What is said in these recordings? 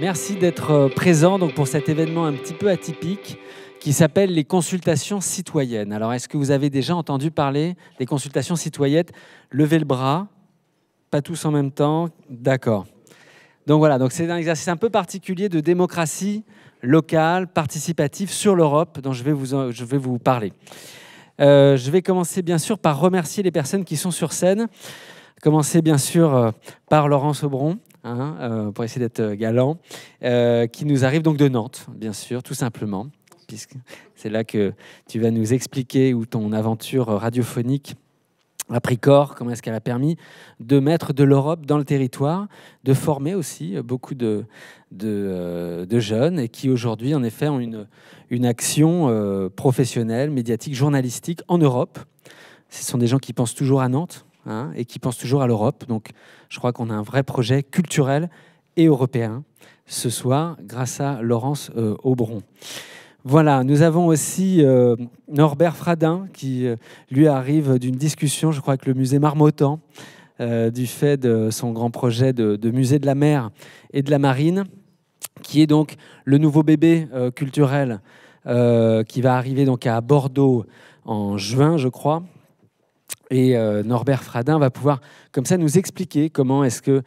Merci d'être euh, présent donc pour cet événement un petit peu atypique qui s'appelle les consultations citoyennes. Alors, est-ce que vous avez déjà entendu parler des consultations citoyennes Levez le bras, pas tous en même temps, d'accord. Donc voilà, donc c'est un exercice un peu particulier de démocratie locale, participative sur l'Europe dont je vais vous, je vais vous parler. Euh, je vais commencer bien sûr par remercier les personnes qui sont sur scène. Commencer bien sûr euh, par Laurence Aubron, Hein, euh, pour essayer d'être euh, galant, euh, qui nous arrive donc de Nantes, bien sûr, tout simplement, puisque c'est là que tu vas nous expliquer où ton aventure radiophonique a pris corps, comment est-ce qu'elle a permis de mettre de l'Europe dans le territoire, de former aussi beaucoup de, jeunes et qui aujourd'hui en effet ont une, action professionnelle, médiatique, journalistique en Europe. Ce sont des gens qui pensent toujours à Nantes, Hein, et qui pensent toujours à l'Europe. Donc je crois qu'on a un vrai projet culturel et européen ce soir grâce à Laurence euh, Aubron. Voilà, nous avons aussi euh, Norbert Fradin qui euh, lui arrive d'une discussion, je crois, avec le musée Marmottan du fait de son grand projet de, de, musée de la mer et de la marine, qui est donc le nouveau bébé culturel qui va arriver donc à Bordeaux en juin, je crois, et euh, Norbert Fradin va pouvoir comme ça nous expliquer comment est-ce que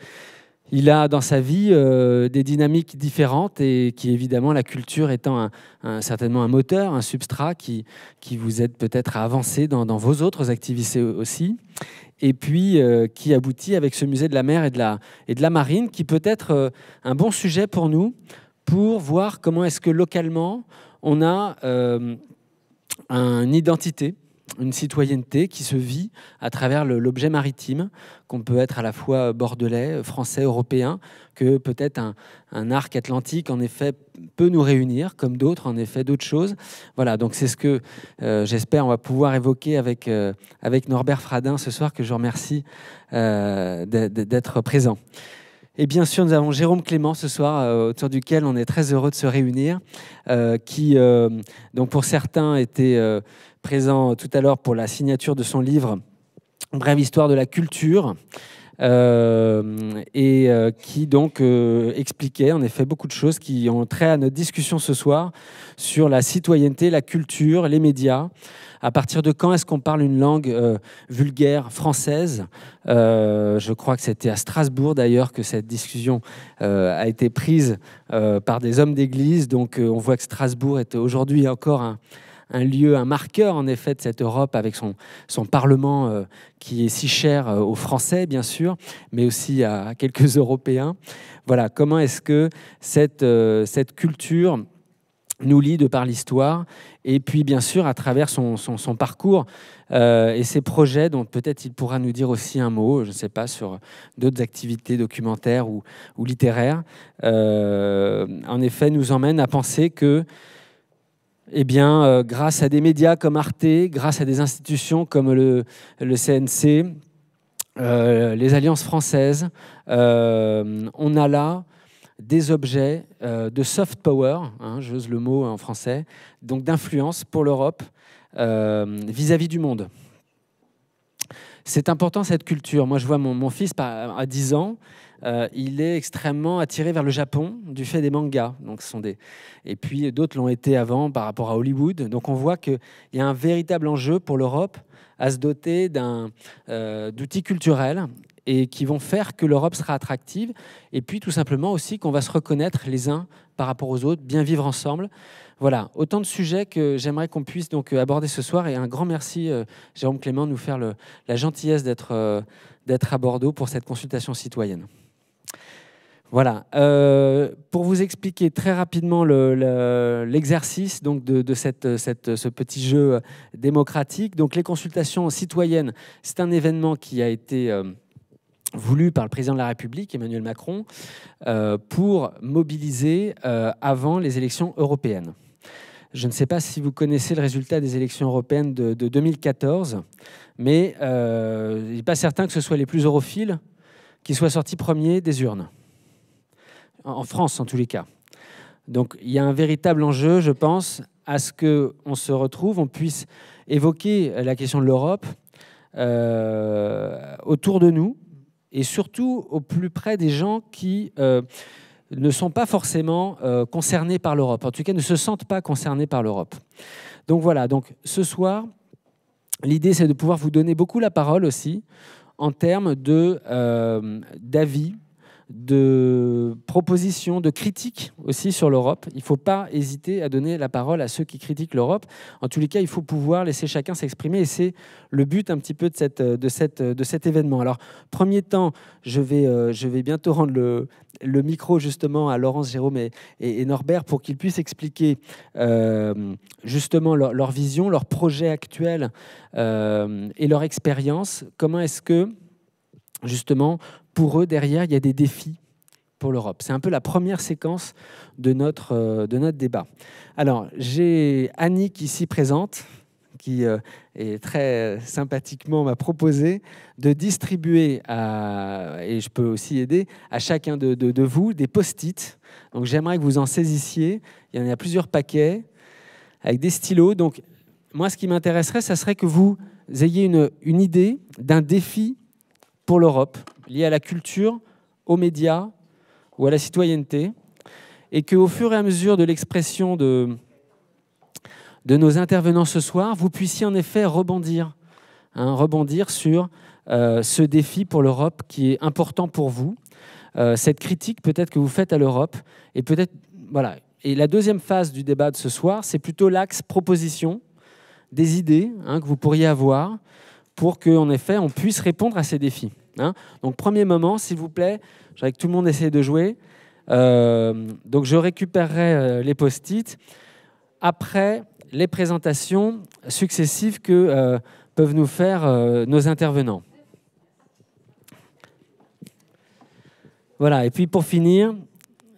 il a dans sa vie euh, des dynamiques différentes et qui évidemment la culture étant un, certainement un moteur, un substrat qui, qui vous aide peut-être à avancer dans, vos autres activités aussi. Et puis euh, qui aboutit avec ce musée de la mer et de la, et de la marine qui peut être un bon sujet pour nous pour voir comment est-ce que localement on a une identité une citoyenneté qui se vit à travers l'objet maritime, qu'on peut être à la fois bordelais, français, européen, que peut-être un, arc atlantique, en effet, peut nous réunir, comme d'autres, en effet, d'autres choses. Voilà, donc c'est ce que euh, j'espère on va pouvoir évoquer avec, euh, avec Norbert Fradin ce soir, que je remercie euh, d'être présent. Et bien sûr, nous avons Jérôme Clément ce soir, autour duquel on est très heureux de se réunir, qui, donc pour certains, était présent tout à l'heure pour la signature de son livre Brève histoire de la culture. Euh, et euh, qui donc euh, expliquait en effet beaucoup de choses qui ont trait à notre discussion ce soir sur la citoyenneté, la culture, les médias. À partir de quand est-ce qu'on parle une langue vulgaire française Je crois que c'était à Strasbourg d'ailleurs que cette discussion a été prise par des hommes d'église. Donc on voit que Strasbourg est aujourd'hui encore un, un lieu, un marqueur en effet de cette Europe avec son, Parlement euh, qui est si cher euh, aux Français bien sûr, mais aussi à quelques Européens. Voilà, comment est-ce que euh, cette, culture nous lie de par l'histoire et puis bien sûr à travers son, parcours et ses projets dont peut-être il pourra nous dire aussi un mot, je ne sais pas, sur d'autres activités documentaires ou, littéraires, en effet nous emmène à penser que eh bien, euh, grâce à des médias comme Arte, grâce à des institutions comme le, CNC, euh, les alliances françaises, euh, on a là des objets de soft power, hein, j'ose le mot en français, donc d'influence pour l'Europe vis-à-vis du monde. C'est important cette culture. Moi, je vois mon, mon fils à 10 ans, euh, il est extrêmement attiré vers le Japon du fait des mangas. Donc, ce des... Et puis d'autres l'ont été avant par rapport à Hollywood. Donc on voit qu'il y a un véritable enjeu pour l'Europe à se doter d'un, euh, d'outils culturels et qui vont faire que l'Europe sera attractive. Et puis tout simplement aussi qu'on va se reconnaître les uns par rapport aux autres, bien vivre ensemble. Voilà, autant de sujets que j'aimerais qu'on puisse donc euh, aborder ce soir. Et un grand merci, Jérôme Clément, de nous faire la gentillesse d'être, d'être à Bordeaux pour cette consultation citoyenne. Voilà. Euh, pour vous expliquer très rapidement l'exercice donc de, cette, ce petit jeu démocratique, donc les consultations citoyennes, c'est un événement qui a été euh, voulu par le président de la République, Emmanuel Macron, euh, pour mobiliser avant les élections européennes. Je ne sais pas si vous connaissez le résultat des élections européennes de, de 2014, mais il n'est pas certain que ce soit les plus europhiles qui soient sortis premiers des urnes en France en tous les cas. Donc il y a un véritable enjeu, je pense, à ce qu'on se retrouve, on puisse évoquer la question de l'Europe euh, autour de nous et surtout au plus près des gens qui euh, ne sont pas forcément euh, concernés par l'Europe, en tout cas ne se sentent pas concernés par l'Europe. Donc voilà, donc ce soir, l'idée c'est de pouvoir vous donner beaucoup la parole aussi en termes d'avis de propositions, de critiques aussi sur l'Europe. Il ne faut pas hésiter à donner la parole à ceux qui critiquent l'Europe. En tous les cas, il faut pouvoir laisser chacun s'exprimer et c'est le but un petit peu de, cet événement. Alors, premier temps, je vais, euh, bientôt rendre le, micro justement à Laurence, Jérôme et, Norbert pour qu'ils puissent expliquer euh, justement leur, vision, leur projet actuel euh, et leur expérience. Comment est-ce que justement pour eux, derrière, il y a des défis pour l'Europe. C'est un peu la première séquence de notre, euh, de notre débat. Alors, j'ai Annie qui s'y présente, qui euh, est très sympathiquement m'a proposé de distribuer, et je peux aussi aider, à chacun de, vous des post-it. Donc, j'aimerais que vous en saisissiez. Il y en a plusieurs paquets avec des stylos. Donc, moi, ce qui m'intéresserait, ce serait que vous ayez une, une idée d'un défi pour l'Europe liées à la culture, aux médias ou à la citoyenneté, et qu'au fur et à mesure de l'expression de, de nos intervenants ce soir, vous puissiez en effet rebondir, hein, rebondir sur euh, ce défi pour l'Europe qui est important pour vous, euh, cette critique peut-être que vous faites à l'Europe, et peut-être voilà. Et la deuxième phase du débat de ce soir, c'est plutôt l'axe proposition, des idées hein, que vous pourriez avoir pour que en effet on puisse répondre à ces défis. Hein. donc premier moment, s'il vous plaît, j'aimerais que tout le monde essaye de jouer. Euh, donc je récupérerai euh, les post-it après les présentations successives que euh, peuvent nous faire nos intervenants. Voilà, et puis pour finir,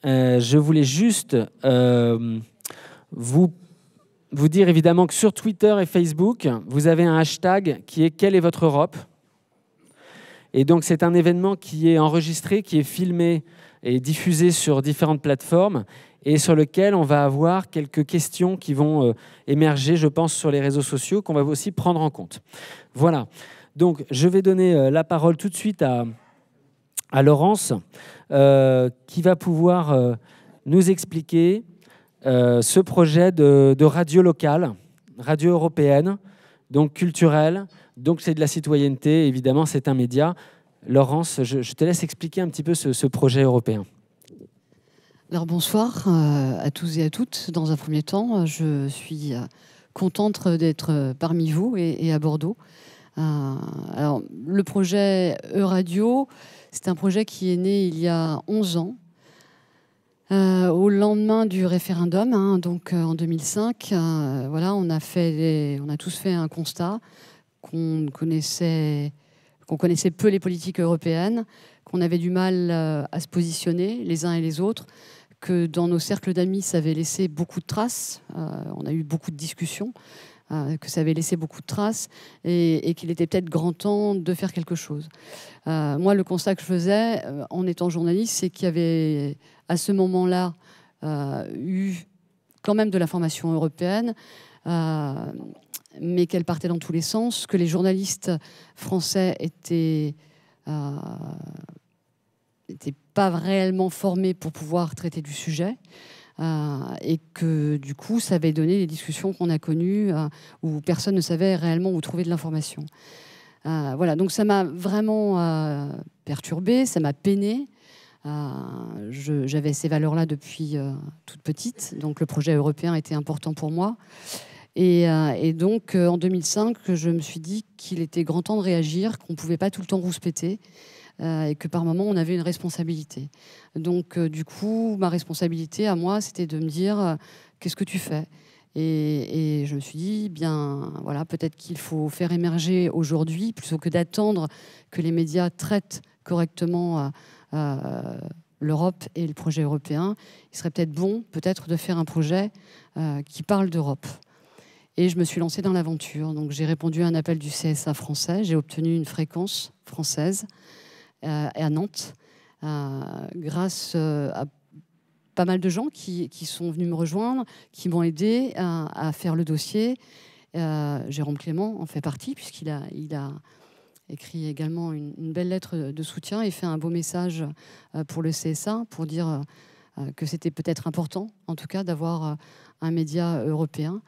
je voulais juste vous vous dire évidemment que sur Twitter et Facebook, vous avez un hashtag qui est Quelle est votre Europe et donc c'est un événement qui est enregistré, qui est filmé et diffusé sur différentes plateformes et sur lequel on va avoir quelques questions qui vont euh, émerger, je pense, sur les réseaux sociaux qu'on va aussi prendre en compte. Voilà. Donc je vais donner euh, la parole tout de suite à, Laurence euh, qui va pouvoir nous expliquer ce projet de radio locale, radio européenne, donc culturelle, donc c'est de la citoyenneté, évidemment, c'est un média. Laurence, je, te laisse expliquer un petit peu ce, projet européen. Alors bonsoir euh, à tous et à toutes. Dans un premier temps, je suis euh, contente d'être euh, parmi vous et, à Bordeaux. alors, le projet Euradio, c'est un projet qui est né il y a 11 ans, au lendemain du référendum, hein, donc en 2005. voilà, on a tous fait un constat qu'on connaissait, qu'on connaissait peu les politiques européennes, qu'on avait du mal euh, à se positionner les uns et les autres, que dans nos cercles d'amis, ça avait laissé beaucoup de traces. Euh, on a eu beaucoup de discussions, euh, que ça avait laissé beaucoup de traces et, qu'il était peut-être grand temps de faire quelque chose. moi, le constat que je faisais en étant journaliste, c'est qu'il y avait à ce moment-là eu quand même de la formation européenne mais qu'elle partait dans tous les sens, que les journalistes français étaient, euh, pas réellement formés pour pouvoir traiter du sujet. Euh, et que du coup, ça avait donné les discussions qu'on a connues euh, où personne ne savait réellement où trouver de l'information. Euh, voilà, donc ça m'a vraiment perturbée, ça m'a peinée. J'avais ces valeurs-là depuis toute petite, donc le projet européen était important pour moi. Euh, et, donc, euh, en 2005, je me suis dit qu'il était grand temps de réagir, qu'on ne pouvait pas tout le temps rouspéter. Euh, et que par moment on avait une responsabilité. Donc du coup, ma responsabilité à moi, c'était de me dire qu'est-ce que tu fais et, et, je me suis dit, bien voilà, peut-être qu'il faut faire émerger aujourd'hui plutôt que d'attendre que les médias traitent correctement l'Europe et le projet européen. Il serait peut-être bon, peut-être, de faire un projet qui parle d'Europe. Et je me suis lancée dans l'aventure. Donc j'ai répondu à un appel du CSA français. J'ai obtenu une fréquence française euh, à Nantes euh, grâce euh, à pas mal de gens qui, sont venus me rejoindre, qui m'ont aidé à, faire le dossier. Jérôme Clément en fait partie, puisqu'il a, écrit également une, belle lettre de soutien et fait un beau message pour le CSA pour dire que c'était peut-être important, en tout cas, d'avoir un média européen.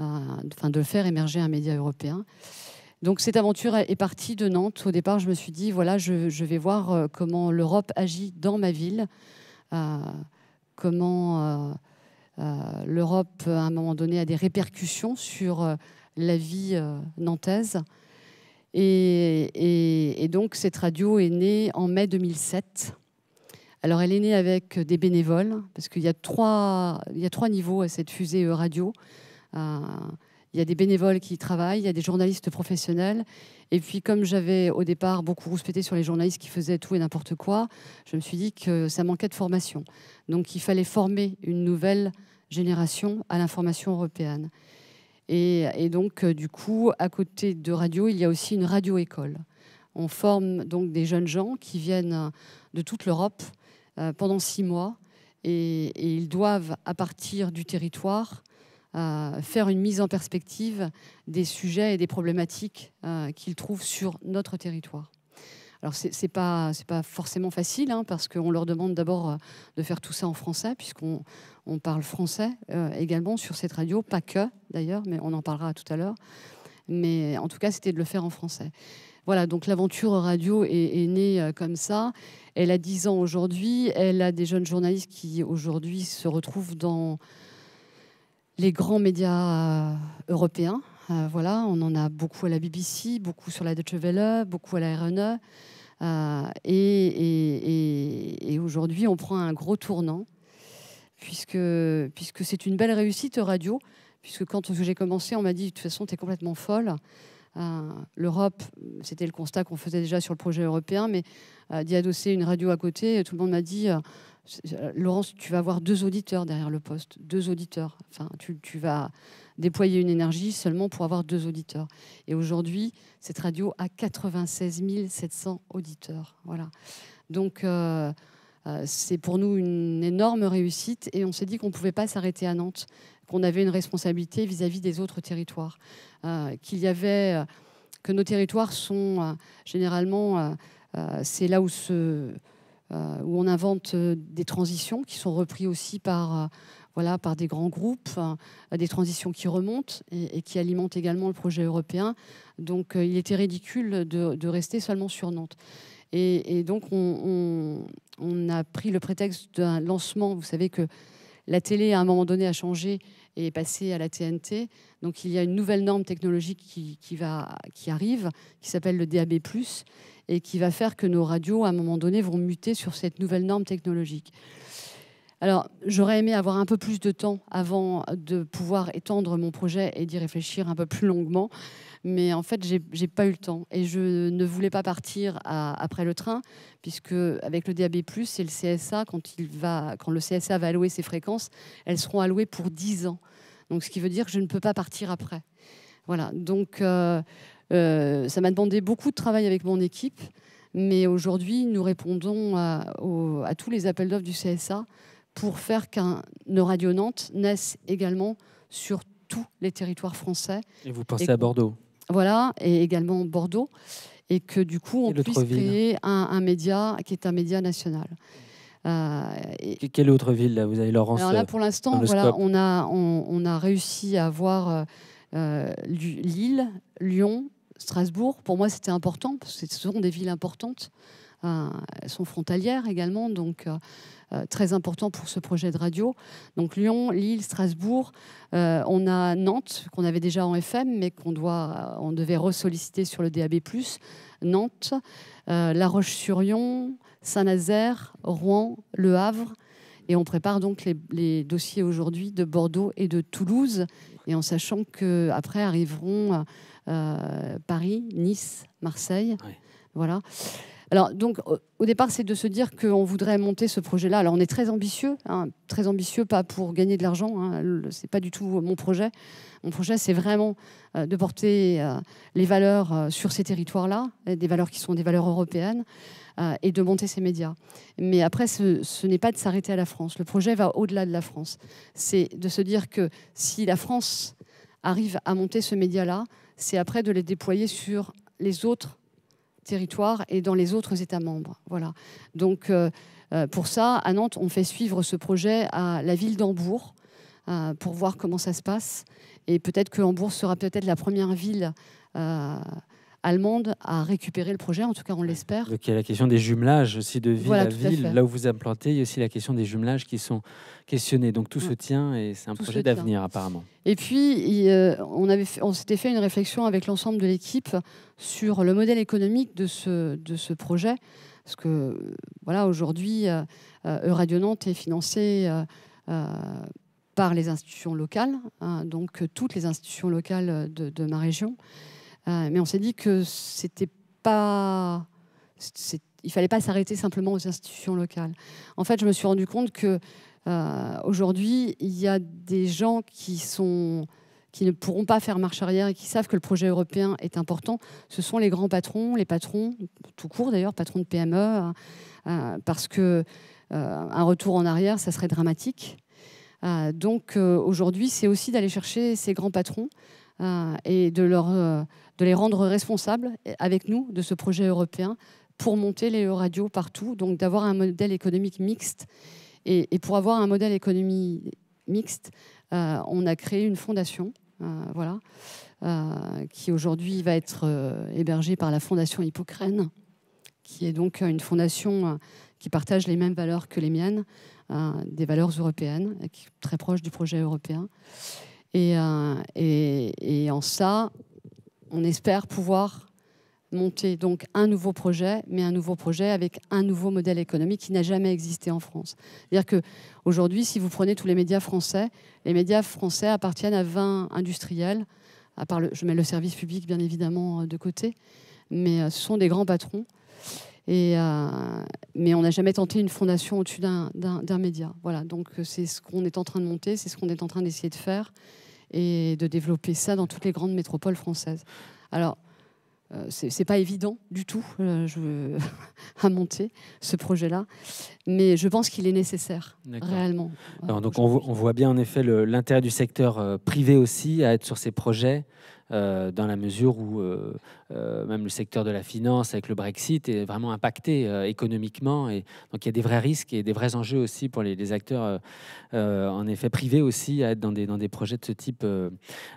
Euh, enfin, de faire émerger un média européen. Donc cette aventure est partie de Nantes. Au départ, je me suis dit, voilà, je, vais voir euh, comment l'Europe agit dans ma ville, euh, comment l'Europe, à un moment donné, a des répercussions sur la vie nantaise. Et, donc cette radio est née en mai 2007. Alors elle est née avec des bénévoles, parce qu'il y, a trois, y a trois niveaux à cette fusée radio il euh, y a des bénévoles qui travaillent, il y a des journalistes professionnels. Et puis, comme j'avais au départ beaucoup rouspété sur les journalistes qui faisaient tout et n'importe quoi, je me suis dit que ça manquait de formation. Donc, il fallait former une nouvelle génération à l'information européenne. Et, donc, euh, du coup, à côté de radio, il y a aussi une radio-école. On forme donc des jeunes gens qui viennent de toute l'Europe euh, pendant six mois et, ils doivent, à partir du territoire, faire une mise en perspective des sujets et des problématiques euh, qu'ils trouvent sur notre territoire. Alors c'est n'est pas, pas forcément facile hein, parce qu'on leur demande d'abord euh, de faire tout ça en français puisqu'on on parle français euh, également sur cette radio, pas que d'ailleurs, mais on en parlera tout à l'heure. Mais en tout cas, c'était de le faire en français. Voilà, donc l'aventure radio est, née comme ça. Elle a 10 ans aujourd'hui. Elle a des jeunes journalistes qui aujourd'hui se retrouvent dans les grands médias euh, européens. Euh, voilà, on en a beaucoup à la BBC, beaucoup sur la Deutsche Welle, beaucoup à la RNE. Euh, et, aujourd'hui, on prend un gros tournant, puisque, puisque c'est une belle réussite radio. Puisque quand j'ai commencé, on m'a dit, de toute façon, tu es complètement folle. Euh, L'Europe, c'était le constat qu'on faisait déjà sur le projet européen, mais euh, d'y adosser une radio à côté, tout le monde m'a dit euh, Laurence, tu vas avoir deux auditeurs derrière le poste, deux auditeurs. Enfin, tu, vas déployer une énergie seulement pour avoir deux auditeurs. Et aujourd'hui, cette radio a 96 700 auditeurs. Voilà. Donc, c'est pour nous une énorme réussite et on s'est dit qu'on ne pouvait pas s'arrêter à Nantes qu'on avait une responsabilité vis-à-vis des autres territoires, euh, qu'il y avait euh, que nos territoires sont euh, généralement c'est là où on invente des transitions qui sont repris aussi par voilà, par des grands groupes, des transitions qui remontent et, qui alimentent également le projet européen. Donc il était ridicule de, rester seulement sur Nantes. Et, donc on, a pris le prétexte d'un lancement, vous savez que la télé, à un moment donné, a changé et est passée à la TNT. Donc il y a une nouvelle norme technologique qui, arrive, qui s'appelle le DAB, et qui va faire que nos radios, à un moment donné, vont muter sur cette nouvelle norme technologique. Alors, j'aurais aimé avoir un peu plus de temps avant de pouvoir étendre mon projet et d'y réfléchir un peu plus longuement. Mais en fait, j'ai pas eu le temps. Et je ne voulais pas partir après le train, puisque avec le DAB, et le CSA, quand, il va, quand le CSA va allouer ses fréquences, elles seront allouées pour 10 ans. Donc, ce qui veut dire que je ne peux pas partir après. Voilà. Donc, euh, euh, ça m'a demandé beaucoup de travail avec mon équipe. Mais aujourd'hui, nous répondons à, tous les appels d'offres du CSA pour faire qu'un Radio Nantes naisse également sur tous les territoires français. Et vous pensez à Bordeaux voilà, et également Bordeaux, et que du coup on puisse créer un, média qui est un média national. Euh, et... Quelle autre ville là Vous avez Laurence Alors là, euh, pour l'instant, on a réussi à avoir euh, Lille, Lyon, Strasbourg. Pour moi, c'était important parce que ce sont des villes importantes. Euh, sont frontalières également, donc euh, euh, très important pour ce projet de radio. Donc Lyon, Lille, Strasbourg, on a Nantes qu'on avait déjà en FM, mais qu'on doit, on devait ressolliciter sur le DAB+. Nantes, La Roche-sur-Yon, Saint-Nazaire, Rouen, Le Havre. Et on prépare donc les, dossiers aujourd'hui de Bordeaux et de Toulouse, et en sachant qu'après arriveront Paris, Nice, Marseille. Voilà. Alors, donc, au départ, c'est de se dire qu'on voudrait monter ce projet-là. Alors, on est très ambitieux, hein, très ambitieux, pas pour gagner de l'argent, hein, c'est pas du tout mon projet. Mon projet, c'est vraiment euh, de porter euh, les valeurs euh, sur ces territoires-là, des valeurs qui sont des valeurs européennes, et de monter ces médias. Mais après, ce, ce n'est pas de s'arrêter à la France. Le projet va au-delà de la France. C'est de se dire que si la France arrive à monter ce média-là, c'est après de les déployer sur les autres territoire et dans les autres États membres. Voilà. Donc, euh, euh, pour ça, à Nantes, on fait suivre ce projet à la ville d'Hambourg euh, pour voir comment ça se passe. Et peut-être que Hambourg sera peut-être la première ville allemande à récupéré le projet, en tout cas on l'espère. Donc il y a la question des jumelages aussi de ville à ville, là où vous implantez, il y a aussi la question des jumelages qui sont questionnés. Donc tout mm. se tient et c'est un projet d'avenir apparemment. Et puis euh, on, on s'était fait une réflexion avec l'ensemble de l'équipe sur le modèle économique de ce, de ce projet. Parce que voilà, aujourd'hui, euh, euh, Euradio est financé par les institutions locales, hein, donc toutes les institutions locales de, de ma région. Euh, mais on s'est dit que c'était pas, il fallait pas s'arrêter simplement aux institutions locales. En fait, je me suis rendu compte que euh, aujourd'hui, il y a des gens qui sont qui ne pourront pas faire marche arrière et qui savent que le projet européen est important, ce sont les grands patrons, les patrons, tout court d'ailleurs, patrons de PME, euh, parce que un retour en arrière, ça serait dramatique. donc aujourd'hui, c'est aussi d'aller chercher ces grands patrons et de leur de les rendre responsables avec nous de ce projet européen pour monter les radios partout, donc d'avoir un modèle économique mixte. Et, pour avoir un modèle économique mixte, euh, on a créé une fondation, euh, voilà, euh, qui aujourd'hui va être hébergée par la fondation Hippocrène, qui est donc une fondation qui partage les mêmes valeurs que les miennes, des valeurs européennes, très proches du projet européen. et, et en ça, on espère pouvoir monter donc un nouveau projet, mais un nouveau projet avec un nouveau modèle économique qui n'a jamais existé en France. C'est-à-dire que aujourd'hui, si vous prenez tous les médias français, les médias français appartiennent à 20 industriels, à part je mets le service public bien évidemment euh, de côté, mais euh, ce sont des grands patrons. Et, euh, mais on n'a jamais tenté une fondation au-dessus d'un média. Voilà, donc c'est ce qu'on est en train de monter, c'est ce qu'on est en train d'essayer de faire et de développer ça dans toutes les grandes métropoles françaises. Alors, euh, ce c'est pas évident du tout à euh, monter ce projet-là, mais je pense qu'il est nécessaire réellement. donc on, voit bien en effet l'intérêt du secteur euh, privé aussi à être sur ces projets. dans la mesure où euh, même le secteur de la finance avec le Brexit est vraiment impacté euh, économiquement. Et donc il y a des vrais risques et des vrais enjeux aussi pour les, acteurs, euh, en effet privés aussi, à être dans des, dans des projets de ce type.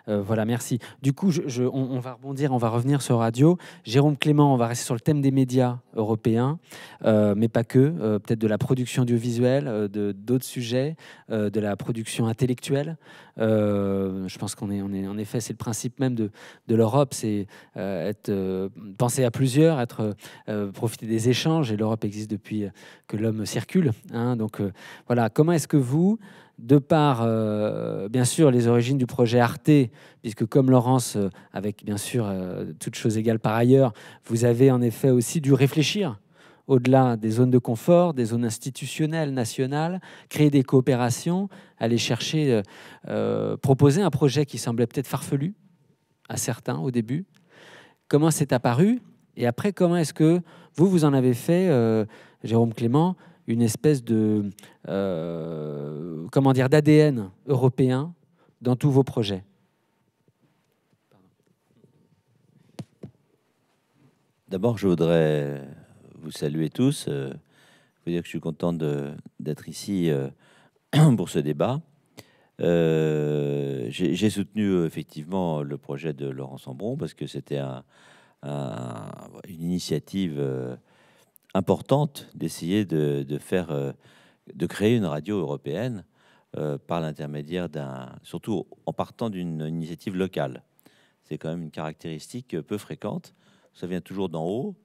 voilà, merci. Du coup, je, on, va rebondir, on va revenir sur radio. Jérôme Clément, on va rester sur le thème des médias européens, mais pas que, peut-être de la production audiovisuelle, de d'autres sujets, de la production intellectuelle. je pense qu'on est, on est en effet, c'est le principe même de, de l'Europe, c'est euh, penser à plusieurs, être euh, euh, profiter des échanges. Et l'Europe existe depuis que l'homme circule. Hein. donc voilà, comment est-ce que vous, de par bien sûr les origines du projet Arte, puisque comme Laurence, avec bien sûr toutes choses égales par ailleurs, vous avez en effet aussi dû réfléchir au-delà des zones de confort, des zones institutionnelles, nationales, créer des coopérations, aller chercher, proposer un projet qui semblait peut-être farfelu, à certains au début, comment c'est apparu et après comment est-ce que vous, vous en avez fait, euh, Jérôme Clément, une espèce de, euh, comment dire, d'ADN européen dans tous vos projets D'abord, je voudrais vous saluer tous, euh, vous dire que je suis content d'être ici pour ce débat. Euh, j'ai soutenu euh, effectivement le projet de Laurent Sambron parce que c'était une initiative euh, importante d'essayer de, faire, de créer une radio européenne par l'intermédiaire d'un, surtout en partant d'une initiative locale. C'est quand même une caractéristique peu fréquente. Ça vient toujours d'en haut,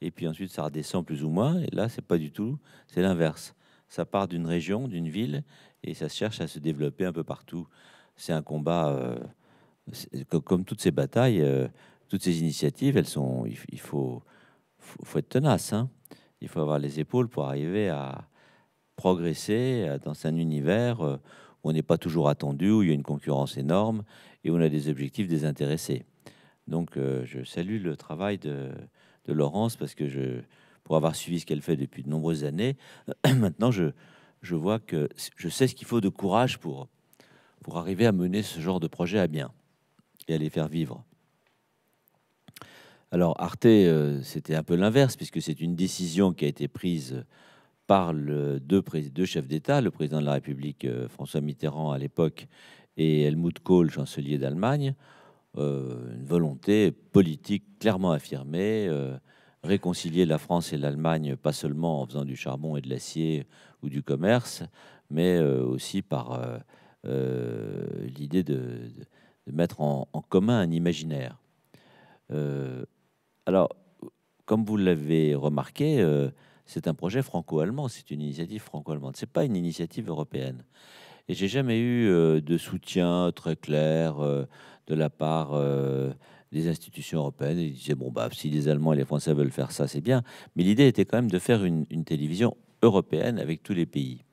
et puis ensuite ça redescend plus ou moins. Et là, c'est pas du tout, c'est l'inverse. Ça part d'une région, d'une ville, et ça cherche à se développer un peu partout. C'est un combat, euh, comme toutes ces batailles, euh, toutes ces initiatives, elles sont, il, faut, faut, être tenace, hein. il faut avoir les épaules pour arriver à progresser dans un univers euh, où on n'est pas toujours attendu, où il y a une concurrence énorme et où on a des objectifs désintéressés. Donc je salue le travail de, de Laurence parce que je, pour avoir suivi ce qu'elle fait depuis de nombreuses années, maintenant je, je vois que je sais ce qu'il faut de courage pour, pour arriver à mener ce genre de projet à bien et à les faire vivre. Alors Arte, euh, c'était un peu l'inverse, puisque c'est une décision qui a été prise par deux, chefs d'État, le président de la République euh, François Mitterrand à l'époque et Helmut Kohl, chancelier d'Allemagne, euh, une volonté politique clairement affirmée, réconcilier la France et l'Allemagne, pas seulement en faisant du charbon et de l'acier ou du commerce, mais euh, aussi par euh, euh, l'idée de, mettre en, commun un imaginaire. alors, comme vous l'avez remarqué, c'est un projet franco-allemand, c'est une initiative franco-allemande, c'est pas une initiative européenne. Et j'ai jamais eu de soutien très clair de la part des institutions européennes. Ils disaient bon bah si les Allemands et les Français veulent faire ça, c'est bien. Mais l'idée était quand même de faire une, une télévision européenne avec tous les pays.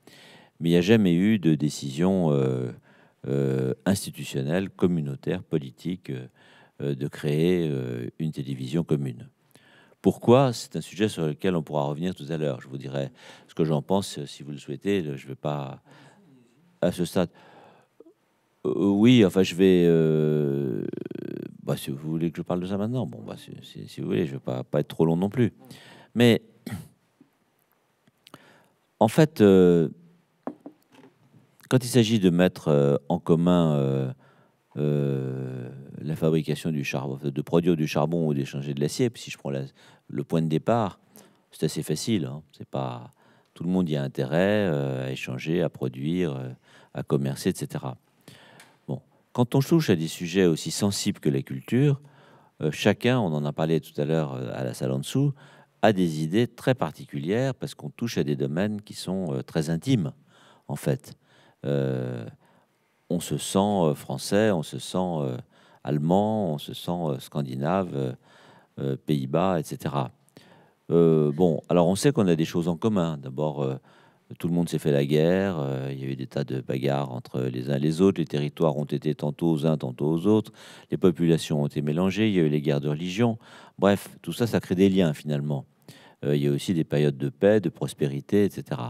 Mais il n'y a jamais eu de décision euh, euh, institutionnelle, communautaire, politique euh, de créer une télévision commune. Pourquoi C'est un sujet sur lequel on pourra revenir tout à l'heure. Je vous dirai ce que j'en pense si vous le souhaitez. Je ne vais pas à ce stade. Oui, enfin, je vais. Bah, si vous voulez que je parle de ça maintenant, bon, bah, si, vous voulez, je ne vais pas, pas être trop long non plus. Mais en fait, euh, quand il s'agit de mettre euh, en commun euh, la fabrication du charbon, de produire du charbon ou d'échanger de l'acier, si je prends le point de départ, c'est assez facile. Hein. c'est pas tout le monde y a intérêt à échanger, à produire, à commercer, etc. Bon, quand on touche à des sujets aussi sensibles que la culture, chacun, on en a parlé tout à l'heure à la salle en dessous, a des idées très particulières parce qu'on touche à des domaines qui sont euh, très intimes, en fait. Euh, on se sent euh, français, on se sent allemand, on se sent scandinave, Pays-Bas, etc. bon, alors on sait qu'on a des choses en commun. D'abord, tout le monde s'est fait la guerre, euh, il y a eu des tas de bagarres entre les uns et les autres, les territoires ont été tantôt aux uns, tantôt aux autres, les populations ont été mélangées, il y a eu les guerres de religion. Bref, tout ça, ça crée des liens finalement. Euh, il y a aussi des périodes de paix, de prospérité, etc.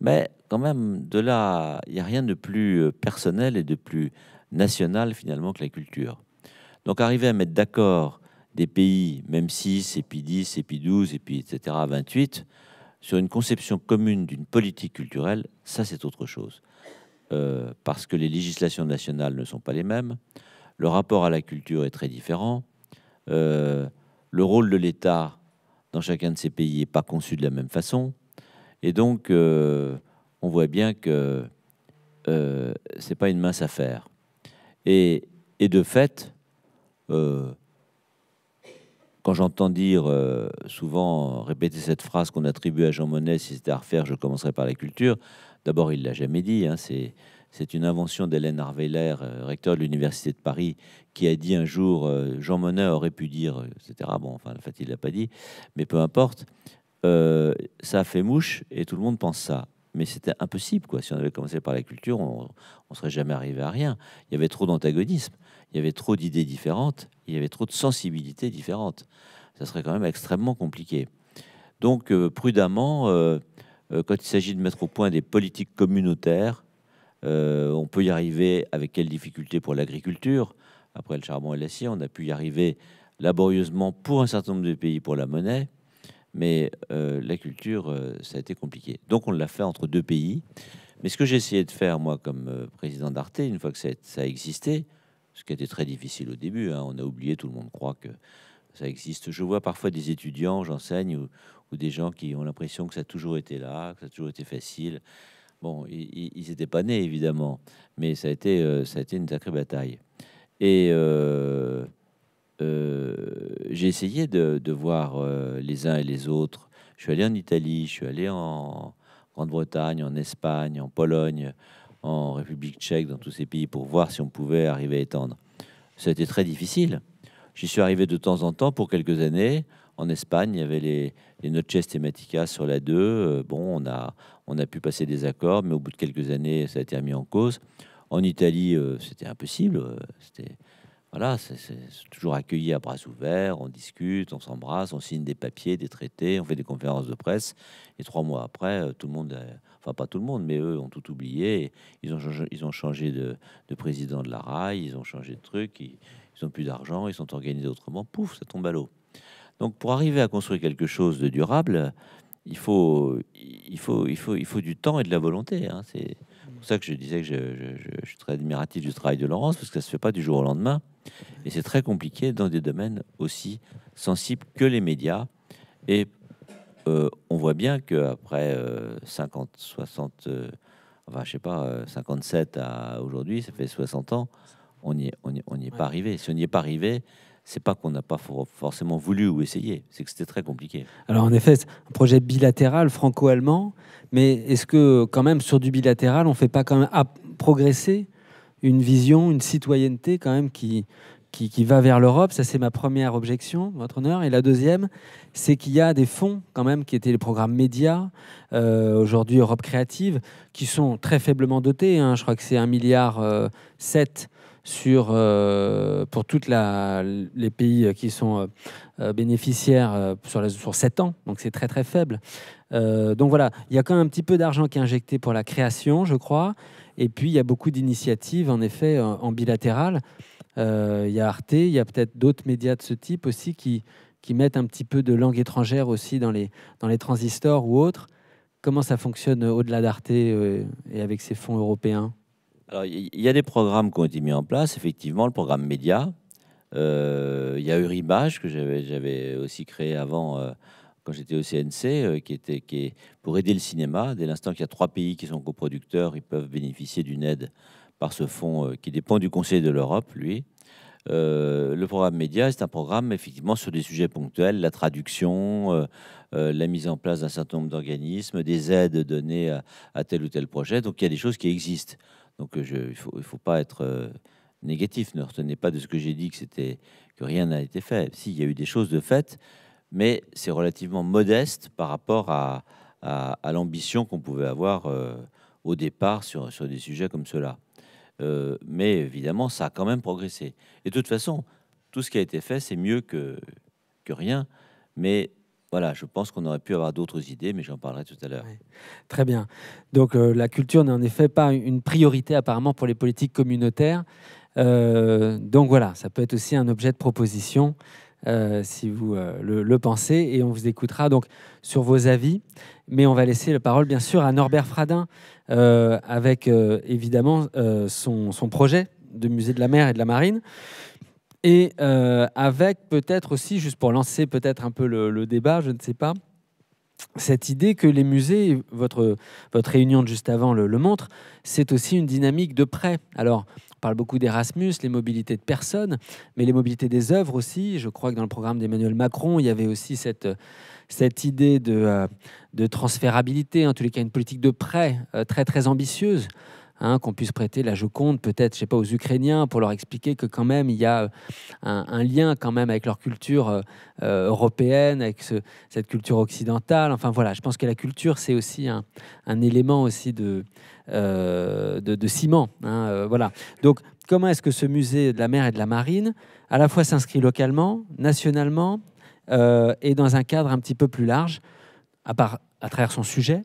Mais quand même, de là, il n'y a rien de plus euh, personnel et de plus national finalement que la culture. Donc arriver à mettre d'accord des pays, même 6, et puis 10, et puis 12, et puis etc., 28, sur une conception commune d'une politique culturelle, ça c'est autre chose. Euh, parce que les législations nationales ne sont pas les mêmes, le rapport à la culture est très différent, euh, le rôle de l'État dans chacun de ces pays n'est pas conçu de la même façon, et donc euh, on voit bien que ce n'est pas une mince affaire. et de fait, quand j'entends dire euh, souvent répéter cette phrase qu'on attribue à Jean Monnet, si c'était à refaire, je commencerai par la culture. D'abord, il l'a jamais dit. Hein, c'est une invention d'Hélène Arveiller, euh, recteur de l'Université de Paris, qui a dit un jour euh, Jean Monnet aurait pu dire, etc. Bon, enfin, en fait, il l'a pas dit, mais peu importe. ça a fait mouche et tout le monde pense ça. Mais c'était impossible, quoi. Si on avait commencé par la culture, on ne serait jamais arrivé à rien. Il y avait trop d'antagonisme il y avait trop d'idées différentes, il y avait trop de sensibilités différentes. Ça serait quand même extrêmement compliqué. Donc, euh, prudemment, euh, euh, quand il s'agit de mettre au point des politiques communautaires, on peut y arriver avec quelles difficultés pour l'agriculture. Après le charbon et l'acier, on a pu y arriver laborieusement pour un certain nombre de pays pour la monnaie, mais la culture, ça a été compliqué. Donc, on l'a fait entre deux pays. Mais ce que j'ai essayé de faire, moi, comme président d'Arte, une fois que ça a existé, ce qui a été très difficile au début. Hein. On a oublié, tout le monde croit que ça existe. Je vois parfois des étudiants, j'enseigne, ou, des gens qui ont l'impression que ça a toujours été là, que ça a toujours été facile. Bon, ils n'étaient pas nés, évidemment, mais ça a été, euh, ça a été une sacrée bataille. Et euh, euh, j'ai essayé de voir les uns et les autres. Je suis allé en Italie, je suis allé en Grande-Bretagne, en Espagne, en Pologne en République tchèque, dans tous ces pays, pour voir si on pouvait arriver à étendre. Ça a été très difficile. J'y suis arrivé de temps en temps pour quelques années. En Espagne, il y avait les, les thématiques sur la 2. Euh, bon, on a, on a pu passer des accords, mais au bout de quelques années, ça a été remis en cause. En Italie, euh, c'était impossible. Euh, c'était voilà, c'est toujours accueilli à bras ouverts. On discute, on s'embrasse, on signe des papiers, des traités, on fait des conférences de presse. Et trois mois après, tout le monde enfin pas tout le monde, mais eux ont tout oublié. Ils ont changé, ils ont changé de, de président de la RAI, ils ont changé de truc, ils, ont plus d'argent, ils sont organisés autrement. Pouf, ça tombe à l'eau. Donc pour arriver à construire quelque chose de durable, il faut, il faut, il faut, il faut du temps et de la volonté. Hein. C'est pour ça que je disais que je, je, je, suis très admiratif du travail de Laurence, parce que ça se fait pas du jour au lendemain. Et c'est très compliqué dans des domaines aussi sensibles que les médias. Et euh, on voit bien qu'après après 50, euh, 60, euh, je sais pas, 57 à aujourd'hui, ça fait 60 ans, on n'y est, pas arrivé. Si on n'y est pas arrivé, c'est pas qu'on n'a pas forcément voulu ou essayé, c'est que c'était très compliqué. Alors en effet, un projet bilatéral franco-allemand, mais est-ce que quand même sur du bilatéral, on ne fait pas quand même ah, progresser une vision, une citoyenneté quand même qui, qui, va vers l'Europe. Ça, c'est ma première objection, votre honneur. Et la deuxième, c'est qu'il y a des fonds, quand même, qui étaient les programmes médias, euh, aujourd'hui Europe Créative, qui sont très faiblement dotés. Hein. Je crois que c'est 1,7 milliard euh, sur, euh, pour tous les pays qui sont bénéficiaires sur, sur 7 ans. Donc, c'est très, très faible. donc, voilà, il y a quand même un petit peu d'argent qui est injecté pour la création, je crois. Et puis, il y a beaucoup d'initiatives, en effet, en bilatéral. Euh, il y a Arte, il y a peut-être d'autres médias de ce type aussi qui, mettent un petit peu de langue étrangère aussi dans les, transistors ou autres. Comment ça fonctionne au-delà d'Arte euh, et avec ces fonds européens il y a des programmes qui ont été mis en place, effectivement, le programme Média. Euh, il y a Eurimage que j'avais aussi créé avant, quand j'étais au CNC, qui était qui pour aider le cinéma. Dès l'instant qu'il y a trois pays qui sont coproducteurs, ils peuvent bénéficier d'une aide par ce fonds euh, qui dépend du Conseil de l'Europe, lui. Euh, le programme média, c'est un programme effectivement sur des sujets ponctuels, la traduction, euh, la mise en place d'un certain nombre d'organismes, des aides données à, tel ou tel projet. Donc il y a des choses qui existent. Donc je, il ne faut, pas être négatif. Ne retenez pas de ce que j'ai dit que, c'était, que rien n'a été fait. Si, il y a eu des choses de fait mais c'est relativement modeste par rapport à, à, l'ambition qu'on pouvait avoir au départ sur, sur des sujets comme cela. Euh, mais évidemment, ça a quand même progressé. Et de toute façon, tout ce qui a été fait, c'est mieux que, rien. Mais voilà, je pense qu'on aurait pu avoir d'autres idées, mais j'en parlerai tout à l'heure. Très bien. Donc euh, la culture n'est en effet pas une priorité apparemment pour les politiques communautaires. Euh, donc voilà, ça peut être aussi un objet de proposition. Euh, si vous euh, le, pensez, et on vous écoutera donc sur vos avis. Mais on va laisser la parole, bien sûr, à Norbert Fradin, euh, avec évidemment son, son, projet de musée de la mer et de la marine. Et avec peut-être aussi, juste pour lancer peut-être un peu le, débat, je ne sais pas, cette idée que les musées, votre, votre réunion de juste avant le, le montre, c'est aussi une dynamique de prêt. Alors, parle beaucoup d'Erasmus, les mobilités de personnes, mais les mobilités des œuvres aussi. Je crois que dans le programme d'Emmanuel Macron, il y avait aussi cette, idée de, euh, de transférabilité, en tous les cas une politique de prêt euh, très très ambitieuse. Hein, qu'on puisse prêter la Joconde peut-être, je sais pas, aux Ukrainiens pour leur expliquer que quand même il y a euh, un, lien quand même avec leur culture euh, euh, européenne, avec cette culture occidentale. Enfin voilà, je pense que la culture c'est aussi un, élément aussi de de, ciment. Hein, voilà. Donc comment est-ce que ce musée de la mer et de la marine à la fois s'inscrit localement, nationalement et dans un cadre un petit peu plus large, à part à travers son sujet,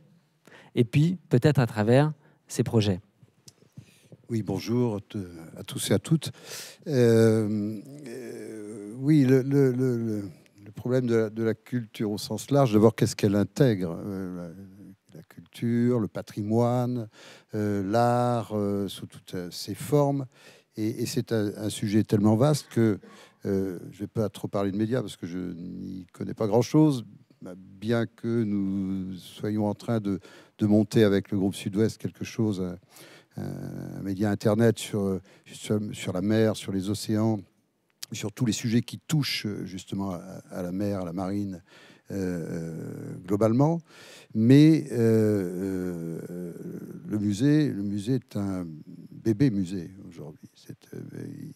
et puis peut-être à travers ses projets. Oui, bonjour à tous et à toutes. Euh, euh, oui, le, problème de la, culture au sens large, d'abord, qu'est-ce qu'elle intègre euh, la, culture, le patrimoine, l'art sous toutes ses formes. Et, c'est un, sujet tellement vaste que je ne vais pas trop parler de médias parce que je n'y connais pas grand-chose, bah, bien que nous soyons en train de, monter avec le groupe Sud-Ouest quelque chose. Euh, média Internet sur, sur, la mer, sur les océans, sur tous les sujets qui touchent euh, justement à, la mer, à la marine, euh, globalement. Mais le musée, le musée est un bébé musée aujourd'hui.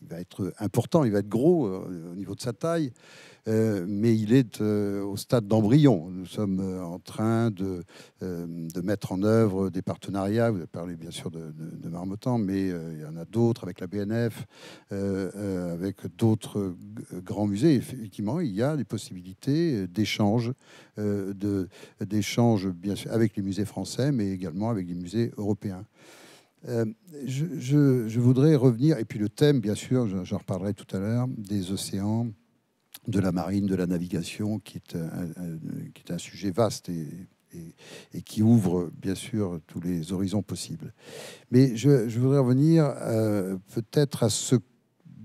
il va être important, il va être gros au niveau de sa taille. Euh, mais il est euh, au stade d'embryon. Nous sommes euh, en train de, mettre en œuvre des partenariats. Vous avez parlé bien sûr de, de, Marmottan, mais il y en a d'autres avec la BNF, avec d'autres grands musées. Effectivement, il y a des possibilités d'échanges, bien avec les musées français, mais également avec les musées européens. je, je, voudrais revenir, et puis le thème, bien sûr, j'en reparlerai tout à l'heure, des océans de la marine, de la navigation, qui est un, qui est un sujet vaste et, et, qui ouvre bien sûr tous les horizons possibles. Mais je, voudrais revenir euh, peut-être à ce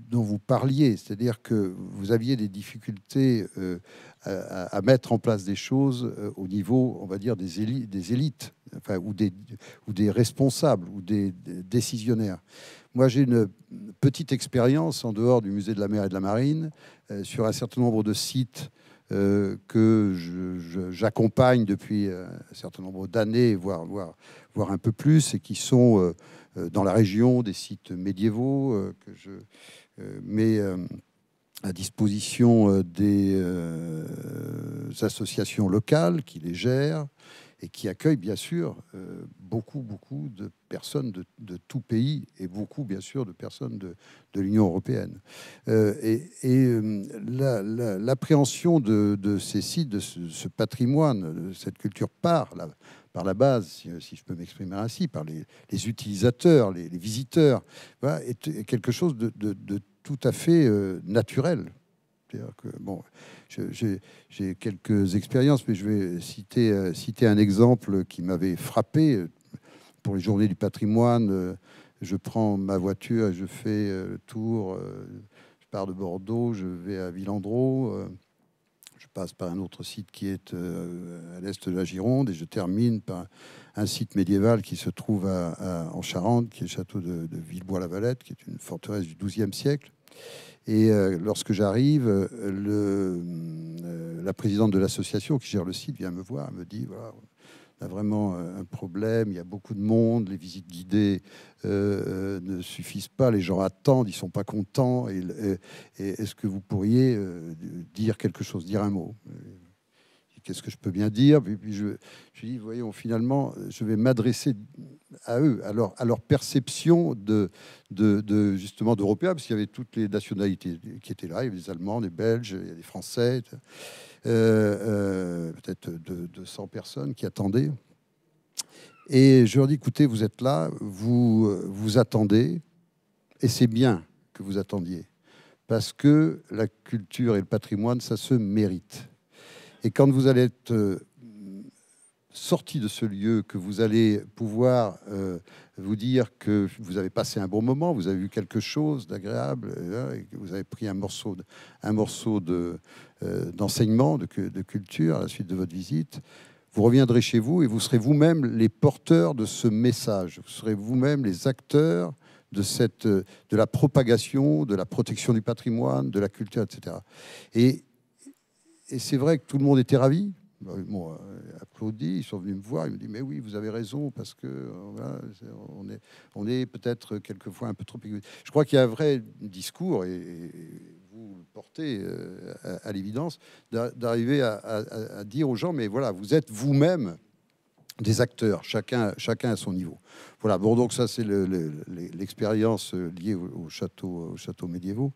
dont vous parliez, c'est-à-dire que vous aviez des difficultés euh, à, mettre en place des choses euh, au niveau, on va dire, des, élites, des élites enfin, ou, des, ou des responsables ou des décisionnaires. Moi, j'ai une petite expérience en dehors du musée de la mer et de la marine euh, sur un certain nombre de sites euh, que j'accompagne depuis euh, un certain nombre d'années, voire, voire, un peu plus, et qui sont dans la région des sites médiévaux que je mets à disposition des associations locales qui les gèrent et qui accueille bien sûr euh, beaucoup, beaucoup de personnes de, de, tout pays et beaucoup, bien sûr, de personnes de, de l'Union européenne. Euh, et, euh, l'appréhension de, de, ces sites, de ce, patrimoine, de cette culture par la, par la base, si, je peux m'exprimer ainsi, par les, utilisateurs, les, visiteurs, voilà, est, quelque chose de, tout à fait naturel. C'est-à-dire Que, bon, j'ai quelques expériences, mais je vais citer, euh, un exemple qui m'avait frappé euh, pour les journées du patrimoine. Euh, je prends ma voiture et je fais le tour. Je pars de Bordeaux, je vais à Villandreau. Je passe par un autre site qui est à l'est de la Gironde et je termine par un site médiéval qui se trouve en Charente, qui est le château de, de Villebois-la-Valette, qui est une forteresse du XIIe siècle. Et euh, lorsque j'arrive, euh, euh, la présidente de l'association qui gère le site vient me voir, me dit voilà, on a vraiment un problème, il y a beaucoup de monde, les visites guidées ne suffisent pas, les gens attendent, ils sont pas contents. et est-ce que vous pourriez dire quelque chose, dire un mot qu'est-ce que je peux bien dire Puis, je, dis, voyons, finalement, je vais m'adresser à eux, à leur, perception de, justement d'Européens, parce qu'il y avait toutes les nationalités qui étaient là. Il y avait des Allemands, des Belges, des Français, euh, euh, peut-être 200 personnes qui attendaient. Et je leur dis, écoutez, vous êtes là, vous, vous attendez, et c'est bien que vous attendiez, parce que la culture et le patrimoine, ça se mérite. Et quand vous allez être euh, sorti de ce lieu, que vous allez pouvoir euh, vous dire que vous avez passé un bon moment, vous avez vu quelque chose d'agréable, et que vous avez pris un morceau, un morceau de, euh, d'enseignement, de, de, culture à la suite de votre visite, vous reviendrez chez vous et vous serez vous-même les porteurs de ce message, vous serez vous-même les acteurs de, cette, de la propagation, de la protection du patrimoine, de la culture, etc. Et et c'est vrai que tout le monde était ravi. Bon, bah, euh, applaudi, ils sont venus me voir, ils me disent mais oui, vous avez raison parce que euh, on est, on est peut-être quelquefois un peu trop. Je crois qu'il y a un vrai discours et, vous le portez euh, à, l'évidence d'arriver à, dire aux gens mais voilà, vous êtes vous-même des acteurs, chacun, chacun à son niveau. Voilà, bon, donc ça, c'est l'expérience liée au, château, au château médiévaux.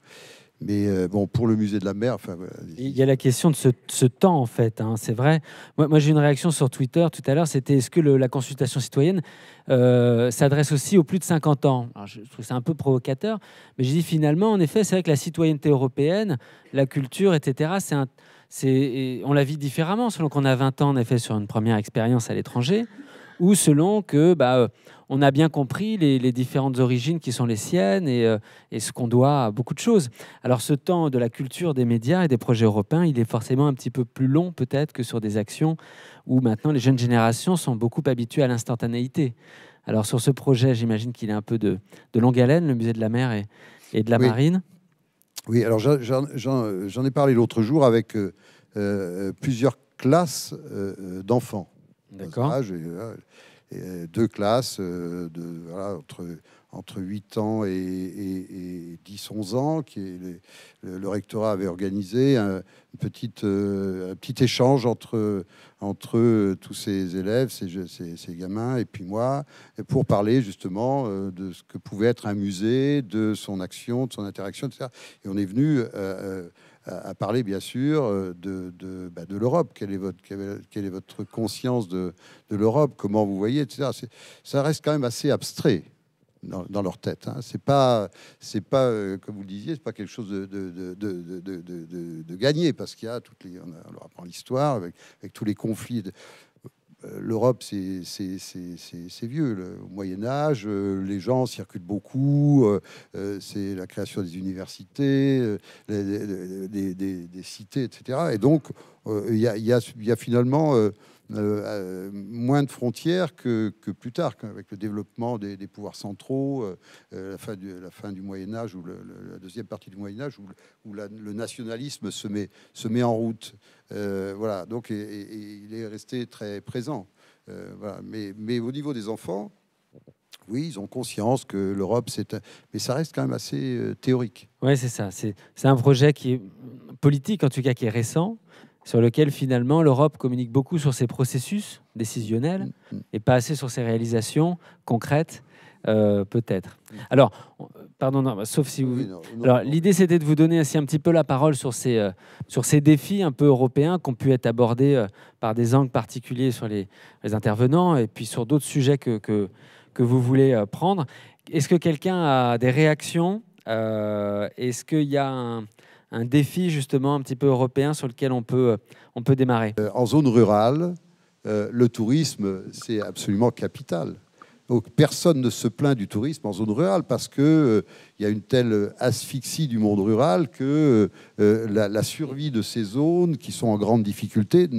Mais euh, bon, pour le musée de la mer, enfin. Il y a la question de ce, temps, en fait, hein, c'est vrai. Moi, j'ai j'ai une réaction sur Twitter tout à l'heure c'était est-ce que la consultation citoyenne euh, s'adresse aussi aux plus de 50 ans Je trouve c'est un peu provocateur, mais j'ai dit finalement, en effet, c'est vrai que la citoyenneté européenne, la culture, etc., c'est On la vit différemment selon qu'on a 20 ans, en effet, sur une première expérience à l'étranger ou selon que bah, euh, on a bien compris les, différentes origines qui sont les siennes euh, et, ce qu'on doit à beaucoup de choses. Alors ce temps de la culture, des médias et des projets européens, il est forcément un petit peu plus long peut-être que sur des actions où maintenant les jeunes générations sont beaucoup habituées à l'instantanéité. Alors sur ce projet, j'imagine qu'il est un peu de, longue haleine, le musée de la mer et, de la marine. Oui, alors j'en ai parlé l'autre jour avec euh, plusieurs classes d'enfants. D'accord. Euh, deux classes euh, de, entre, entre 8 ans et, et 10-11 ans. Qui le, rectorat avait organisé un, une petite, euh, petit échange entre, entre tous ces élèves, ces, ces, gamins et puis moi, pour parler justement de ce que pouvait être un musée, de son action, de son interaction, etc. Et on est venu à, parler, bien sûr, euh, de, de, bah, de l'Europe. Quelle est, votre, quelle est votre conscience de, de l'Europe Comment vous voyez, etc. Ça reste quand même assez abstrait. Dans, dans, leur tête. Hein. C'est pas, c'est pas euh, comme vous le disiez, c'est pas quelque chose de, de, de, de gagné parce qu'il y a toutes les, on, leur apprend l'histoire avec, avec, tous les conflits. Euh, l'Europe, c'est vieux. Le, au Moyen Âge, euh, les gens circulent beaucoup. Euh, c'est la création des universités, des, cités, etc. Et donc, il y, y, a, finalement euh, euh, moins de frontières que, que plus tard, avec le développement des, pouvoirs centraux, euh, la, fin du, du, Moyen Âge ou la deuxième partie du Moyen Âge, où, où le nationalisme se met, se met en route. voilà, donc il est resté très présent. Mais, mais au niveau des enfants, oui, ils ont conscience que l'Europe, c'est. Mais ça reste quand même assez théorique. Oui, c'est ça. C'est un projet qui est politique, en tout cas, qui est récent, sur lequel finalement l'Europe communique beaucoup sur ses processus décisionnels mm, mm. et pas assez sur ses réalisations concrètes, euh, peut-être. Alors, pardon, non, sauf si vous. Alors, l'idée c'était de vous donner ainsi un petit peu la parole sur ces, euh, sur ces défis un peu européens qui ont pu être abordés euh, par des angles particuliers sur les, les intervenants et puis sur d'autres sujets que, que, que, vous voulez prendre. Est-ce que quelqu'un a des réactions Est-ce qu'il y a un un défi justement un petit peu européen sur lequel on peut, euh, on peut démarrer euh, En zone rurale, euh, le tourisme, c'est absolument capital. Donc personne ne se plaint du tourisme en zone rurale parce qu'il il y a une telle asphyxie du monde rural que la, survie de ces zones qui sont en grande difficulté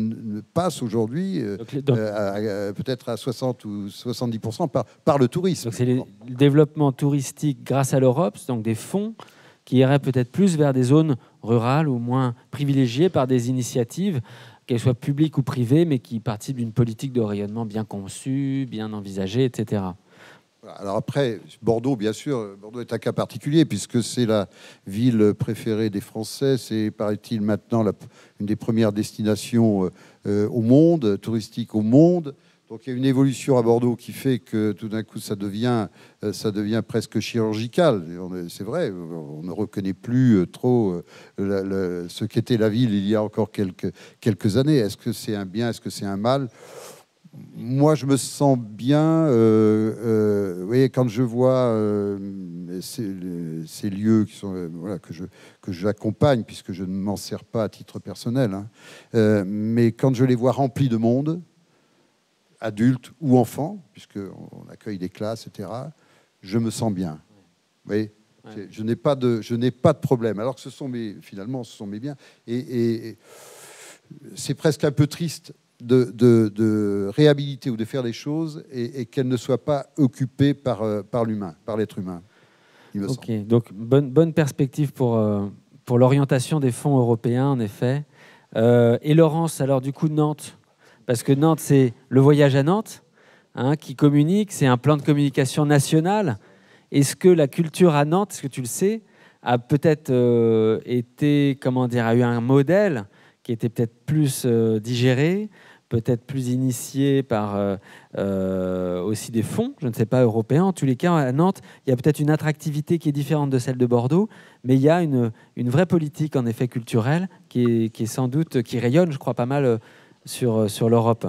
passe aujourd'hui peut-être à 60 ou 70 par, le tourisme. c'est le développement touristique grâce à l'Europe, donc des fonds qui irait peut-être plus vers des zones rurales ou moins privilégiées par des initiatives, qu'elles soient publiques ou privées, mais qui participent d'une politique de rayonnement bien conçue, bien envisagée, etc. Alors après, Bordeaux, bien sûr, Bordeaux est un cas particulier puisque c'est la ville préférée des Français. C'est, paraît-il, maintenant une des premières destinations euh, euh, touristiques au monde, touristique au monde. Donc il y a une évolution à Bordeaux qui fait que tout d'un coup ça devient, euh, ça devient presque chirurgical. C'est vrai, on ne reconnaît plus euh, trop euh, ce qu'était la ville il y a encore quelques, années. Est-ce que c'est un bien, est-ce que c'est un mal moi, je me sens bien. quand je vois ces, lieux que je que j'accompagne, puisque je ne m'en sers pas à titre personnel, hein, mais quand je les vois remplis de monde, Adulte ou enfants, puisqu'on accueille des classes, etc., je me sens bien. Vous voyez je n'ai pas de, pas de problème. Alors que ce sont mes, finalement, ce sont mes biens. Et, c'est presque un peu triste de, réhabiliter ou de faire les choses et, qu'elles ne soient pas occupées par, euh, l'humain, par l'être humain. ok, donc bonne, perspective pour, euh, pour l'orientation des fonds européens, en effet. Euh, et Laurence, alors du coup de Nantes, parce que Nantes, c'est le voyage à Nantes hein, qui communique, c'est un plan de communication national. Est-ce que la culture à Nantes, est-ce que tu le sais, a peut-être euh, été, comment dire, a eu un modèle qui était peut-être plus euh, digéré, peut-être plus initié par euh, aussi des fonds, je ne sais pas, européens. En tous les cas, à Nantes, il y a peut-être une attractivité qui est différente de celle de Bordeaux, mais il y a une, vraie politique, en effet, culturelle qui est, sans doute, qui rayonne, je crois, pas mal euh, sur, l'Europe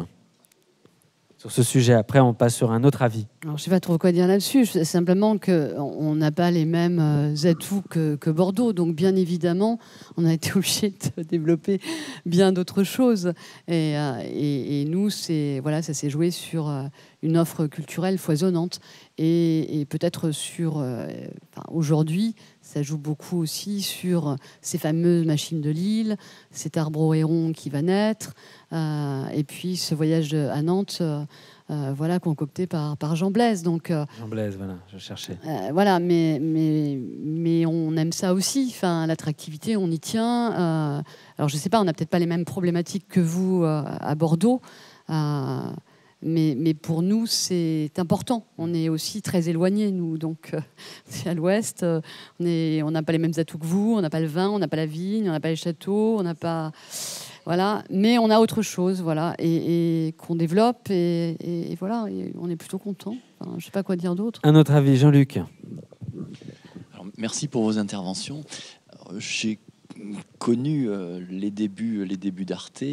sur ce sujet. Après, on passe sur un autre avis. je ne sais pas trop quoi dire là-dessus. Simplement qu'on n'a pas les mêmes euh, atouts que, Bordeaux. Donc, bien évidemment, on a été obligé de développer bien d'autres choses. Et, euh, et, nous, voilà, ça s'est joué sur une offre culturelle foisonnante. Et, peut-être sur, aujourd'hui, ça joue beaucoup aussi sur ces fameuses machines de Lille, cet arbre au héron qui va naître, euh, et puis ce voyage à Nantes. Euh, euh, voilà, concocté par, par Jean Blaise. Donc, Jean Blaise, voilà, je cherchais. voilà, mais, mais, mais on aime ça aussi. Enfin, l'attractivité, on y tient. alors, je sais pas, on n'a peut-être pas les mêmes problématiques que vous à Bordeaux. Mais, pour nous, c'est important. On est aussi très éloignés, nous. Donc, euh, c'est à l'ouest. Euh, on n'a on pas les mêmes atouts que vous. On n'a pas le vin, on n'a pas la vigne, on n'a pas les châteaux, on n'a pas voilà. Mais on a autre chose, voilà, et, qu'on développe, et, voilà, on est plutôt content. Je je sais pas quoi dire d'autre. Un autre avis, Jean-Luc. Merci pour vos interventions. Euh, connu euh, les débuts, les débuts d'Arte,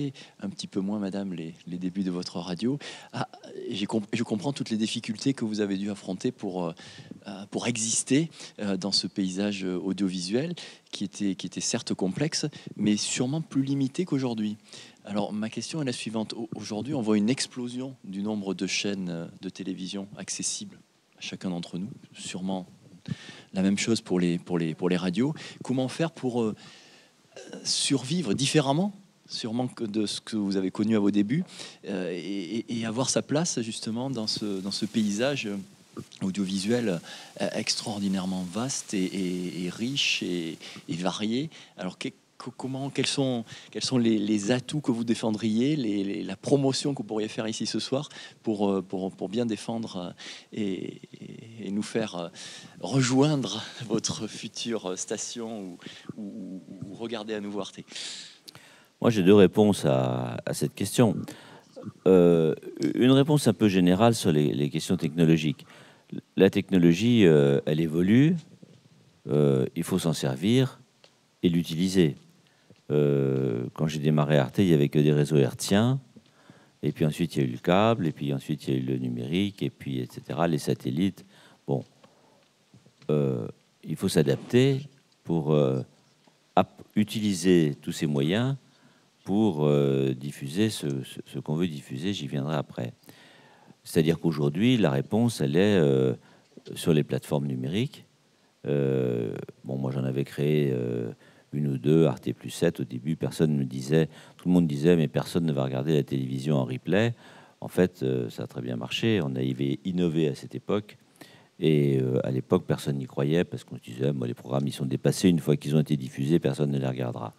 un petit peu moins, Madame, les, les débuts de votre radio. Ah, je comprends toutes les difficultés que vous avez dû affronter pour, euh, euh, pour exister dans ce paysage audiovisuel qui était, qui était certes complexe, mais sûrement plus limité qu'aujourd'hui. Alors ma question est la suivante. Aujourd'hui, on voit une explosion du nombre de chaînes de télévision accessibles à chacun d'entre nous, sûrement la même chose pour les, pour les, pour les radios. Comment faire pour survivre différemment sûrement que de ce que vous avez connu à vos débuts, euh, et, avoir sa place justement dans ce, dans ce paysage audiovisuel euh, extraordinairement vaste et, riche et, varié. Alors que, comment, quels sont, quels sont les, atouts que vous défendriez, la promotion que vous pourriez faire ici ce soir pour, euh, pour, bien défendre euh, et, nous faire euh, rejoindre votre future station ou, regarder à nouveau Arte Moi, j'ai deux réponses à, cette question. une réponse un peu générale sur les, questions technologiques. La technologie, elle évolue, il faut s'en servir et l'utiliser. Euh, quand j'ai démarré Arte, il n'y avait que des réseaux hertziens. Et puis ensuite, il y a eu le câble, et puis ensuite, il y a eu le numérique, et puis, etc., les satellites. Bon, euh, il faut s'adapter pour euh, utiliser tous ces moyens pour diffuser ce, ce qu'on veut diffuser, j'y viendrai après. C'est-à-dire qu'aujourd'hui, la réponse, elle est sur les plateformes numériques. bon, moi, j'en avais créé une ou deux, Arte plus 7. Au début, personne ne disait, tout le monde disait, mais personne ne va regarder la télévision en replay. En fait, euh, ça a très bien marché. On a innové à cette époque. Et euh, à l'époque, personne n'y croyait parce qu'on se disait, moi, les programmes, ils sont dépassés. Une fois qu'ils ont été diffusés, personne ne les regardera.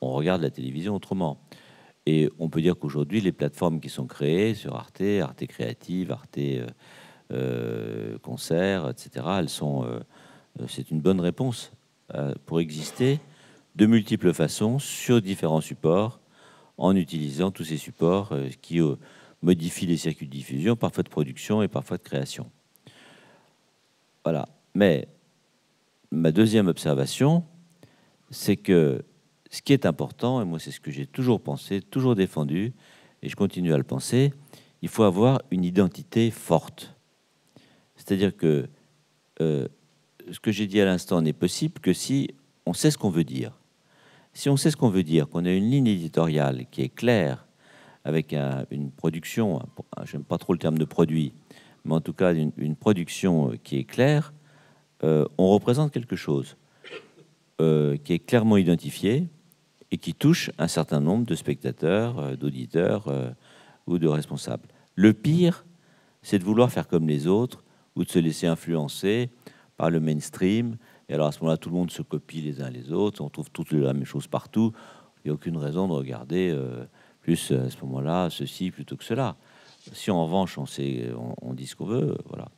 On regarde la télévision autrement. Et on peut dire qu'aujourd'hui, les plateformes qui sont créées sur Arte, Arte Créative, Arte euh, Concert, etc., elles sont. c'est une bonne réponse. pour exister, de multiples façons sur différents supports en utilisant tous ces supports euh, qui euh, modifient les circuits de diffusion, parfois de production et parfois de création. Voilà. Mais ma deuxième observation, c'est que ce qui est important, et moi c'est ce que j'ai toujours pensé, toujours défendu, et je continue à le penser, il faut avoir une identité forte. C'est-à-dire que euh, ce que j'ai dit à l'instant n'est possible que si on sait ce qu'on veut dire. Si on sait ce qu'on veut dire, qu'on a une ligne éditoriale qui est claire, avec une production, je j'aime pas trop le terme de produit, mais en tout cas une, production euh, qui est claire, euh, on représente quelque chose euh, qui est clairement identifié et qui touche un certain nombre de spectateurs, d'auditeurs ou de responsables. Le pire, c'est de vouloir faire comme les autres ou de se laisser influencer par le mainstream, et alors à ce moment-là, tout le monde se copie les uns les autres, on trouve toutes les mêmes choses partout. Il n'y a aucune raison de regarder euh, plus euh, à ce moment-là ceci plutôt que cela. Si en revanche on, on, dit ce qu'on veut, euh, voilà.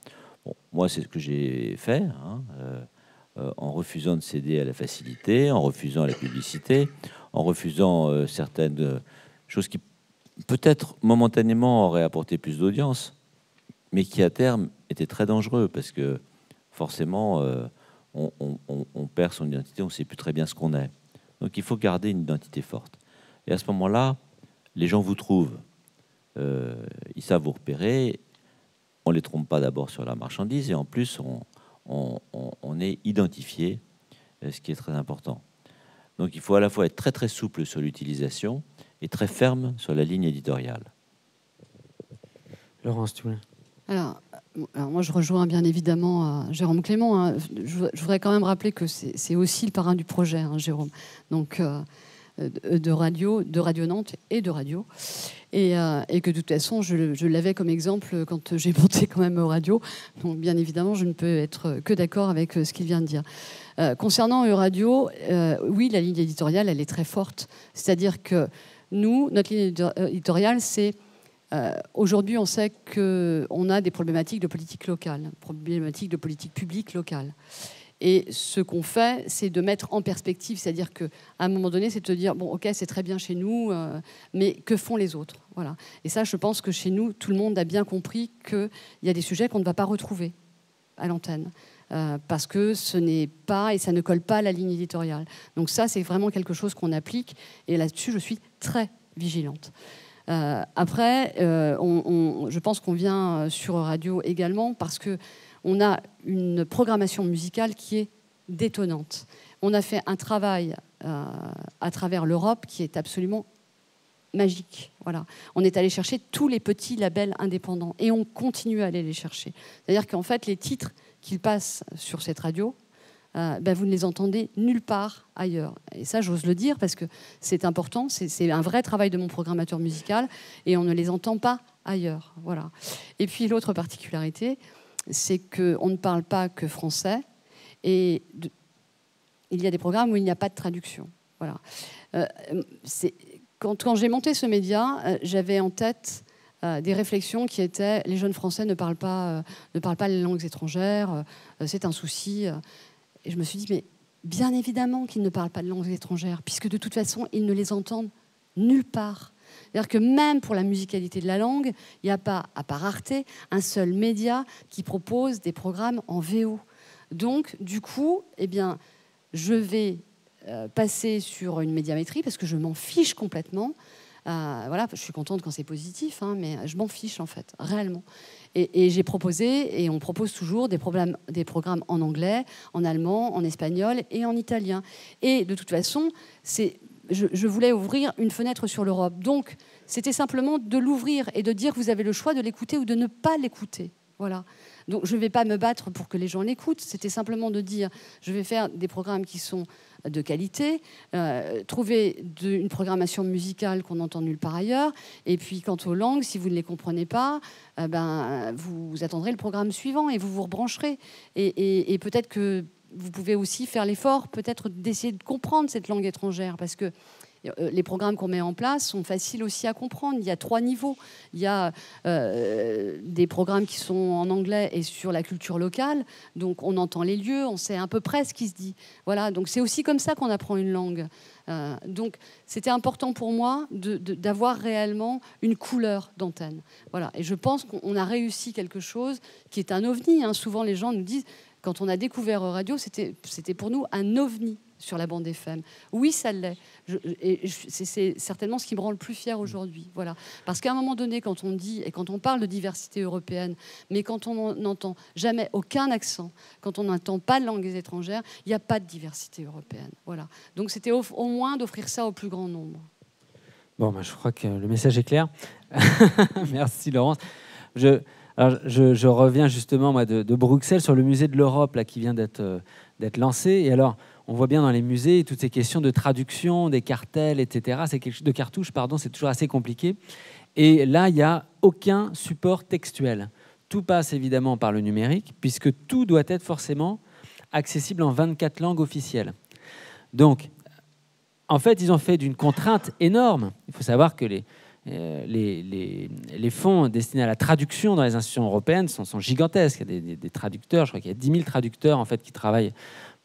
moi c'est ce que j'ai fait, hein, en refusant de céder à la facilité, en refusant la publicité, en refusant certaines choses qui peut-être momentanément auraient apporté plus d'audience, mais qui à terme étaient très dangereux parce que forcément on, perd son identité, on ne sait plus très bien ce qu'on est. Donc il faut garder une identité forte. Et à ce moment-là, les gens vous trouvent, euh, ils savent vous repérer, on ne les trompe pas d'abord sur la marchandise, et en plus, on, est identifié, euh, ce qui est très important. Donc il faut à la fois être très très souple sur l'utilisation et très ferme sur la ligne éditoriale. Laurence Toulin. Euh, alors, moi, je rejoins bien évidemment euh, Jérôme Clément. Hein. Je, voudrais quand même rappeler que c'est aussi le parrain du projet, hein, Jérôme. Donc, euh, de radio, de Radio Nantes et de radio. Et, que de toute façon, je, l'avais comme exemple quand j'ai monté quand même radio. Donc, bien évidemment, je ne peux être que d'accord avec ce qu'il vient de dire. Euh, concernant radio, oui, la ligne éditoriale, elle est très forte. C'est-à-dire que nous, notre ligne éditoriale, c'est euh, aujourd'hui, on sait qu'on a des problématiques de politique locale, problématiques de politique publique locale. Et ce qu'on fait, c'est de mettre en perspective, c'est-à-dire qu'à un moment donné, c'est de dire bon, ok, c'est très bien chez nous, euh, mais que font les autres Voilà. Et ça, je pense que chez nous, tout le monde a bien compris qu'il y a des sujets qu'on ne va pas retrouver à l'antenne. Euh, parce que ce n'est pas et ça ne colle pas à la ligne éditoriale. Donc ça, c'est vraiment quelque chose qu'on applique et là-dessus, je suis très vigilante. Euh, après, euh, je pense qu'on vient euh, sur radio également parce que on a une programmation musicale qui est détonnante. On a fait un travail à travers l'Europe qui est absolument magique. On est allé chercher tous les petits labels indépendants et on continue à aller les chercher. C'est-à-dire qu'en fait, les titres qu'ils passent sur cette radio, euh, ben, vous ne les entendez nulle part ailleurs. Et ça, j'ose le dire parce que c'est important, c'est un vrai travail de mon programmateur musical et on ne les entend pas ailleurs. Voilà. Et puis l'autre particularité, c'est qu'on ne parle pas que français et il y a des programmes où il n'y a pas de traduction. Voilà. Euh, quand, quand j'ai monté ce média, euh, j'avais en tête des réflexions qui étaient les jeunes Français ne parlent pas, ne parlent pas les langues étrangères, c'est un souci. Et je me suis dit, mais bien évidemment qu'ils ne parlent pas de langues étrangères, puisque de toute façon, ils ne les entendent nulle part. C'est-à-dire que même pour la musicalité de la langue, il n'y a pas, à part Arte, un seul média qui propose des programmes en VO. Donc, du coup, eh bien, je vais euh, passer sur une médiamétrie parce que je m'en fiche complètement. Euh, voilà, je suis contente quand c'est positif, hein, mais je m'en fiche en fait, réellement. Et, j'ai proposé, et on propose toujours des, programmes en anglais, en allemand, en espagnol et en italien. Et de toute façon, je, je, voulais ouvrir une fenêtre sur l'Europe. Donc, c'était simplement de l'ouvrir et de dire vous avez le choix de l'écouter ou de ne pas l'écouter. Voilà. Donc je ne vais pas me battre pour que les gens l'écoutent, c'était simplement de dire, je vais faire des programmes qui sont de qualité, euh, trouver une programmation musicale qu'on n'entend nulle part ailleurs, et puis quant aux langues, si vous ne les comprenez pas, euh, ben, vous, attendrez le programme suivant et vous vous rebrancherez. et, et peut-être que vous pouvez aussi faire l'effort peut-être d'essayer de comprendre cette langue étrangère parce que euh, les programmes qu'on met en place sont faciles aussi à comprendre. Il y a trois niveaux. Il y a euh, des programmes qui sont en anglais et sur la culture locale. Donc on entend les lieux, on sait à peu près ce qui se dit. Voilà, donc c'est aussi comme ça qu'on apprend une langue. Euh, donc c'était important pour moi d'avoir réellement une couleur d'antenne. Voilà, et je pense qu'on a réussi quelque chose qui est un ovni. Hein. Souvent les gens nous disent, quand on a découvert Radio, c'était pour nous un ovni sur la bande des femmes. Oui, ça l'est. C'est certainement ce qui me rend le plus fier aujourd'hui. Voilà. Parce qu'à un moment donné, quand on dit et quand on parle de diversité européenne, mais quand on n'entend jamais aucun accent, quand on n'entend pas de langues étrangères, il n'y a pas de diversité européenne. Voilà. Donc c'était au, moins d'offrir ça au plus grand nombre. Bon, ben, je crois que le message est clair. Merci Laurence. Je, reviens justement de, Bruxelles sur le musée de l'Europe qui vient d'être, euh, d'être lancé. Et alors, on voit bien dans les musées toutes ces questions de traduction, des cartels, etc. C'est quelque de cartouches, pardon, c'est toujours assez compliqué. Et là, il n'y a aucun support textuel. Tout passe évidemment par le numérique, puisque tout doit être forcément accessible en 24 langues officielles. Donc, en fait, ils ont fait d'une contrainte énorme. Il faut savoir que les, euh, fonds destinés à la traduction dans les institutions européennes sont, gigantesques. Il y a des, traducteurs, je crois qu'il y a 10 000 traducteurs en fait, qui travaillent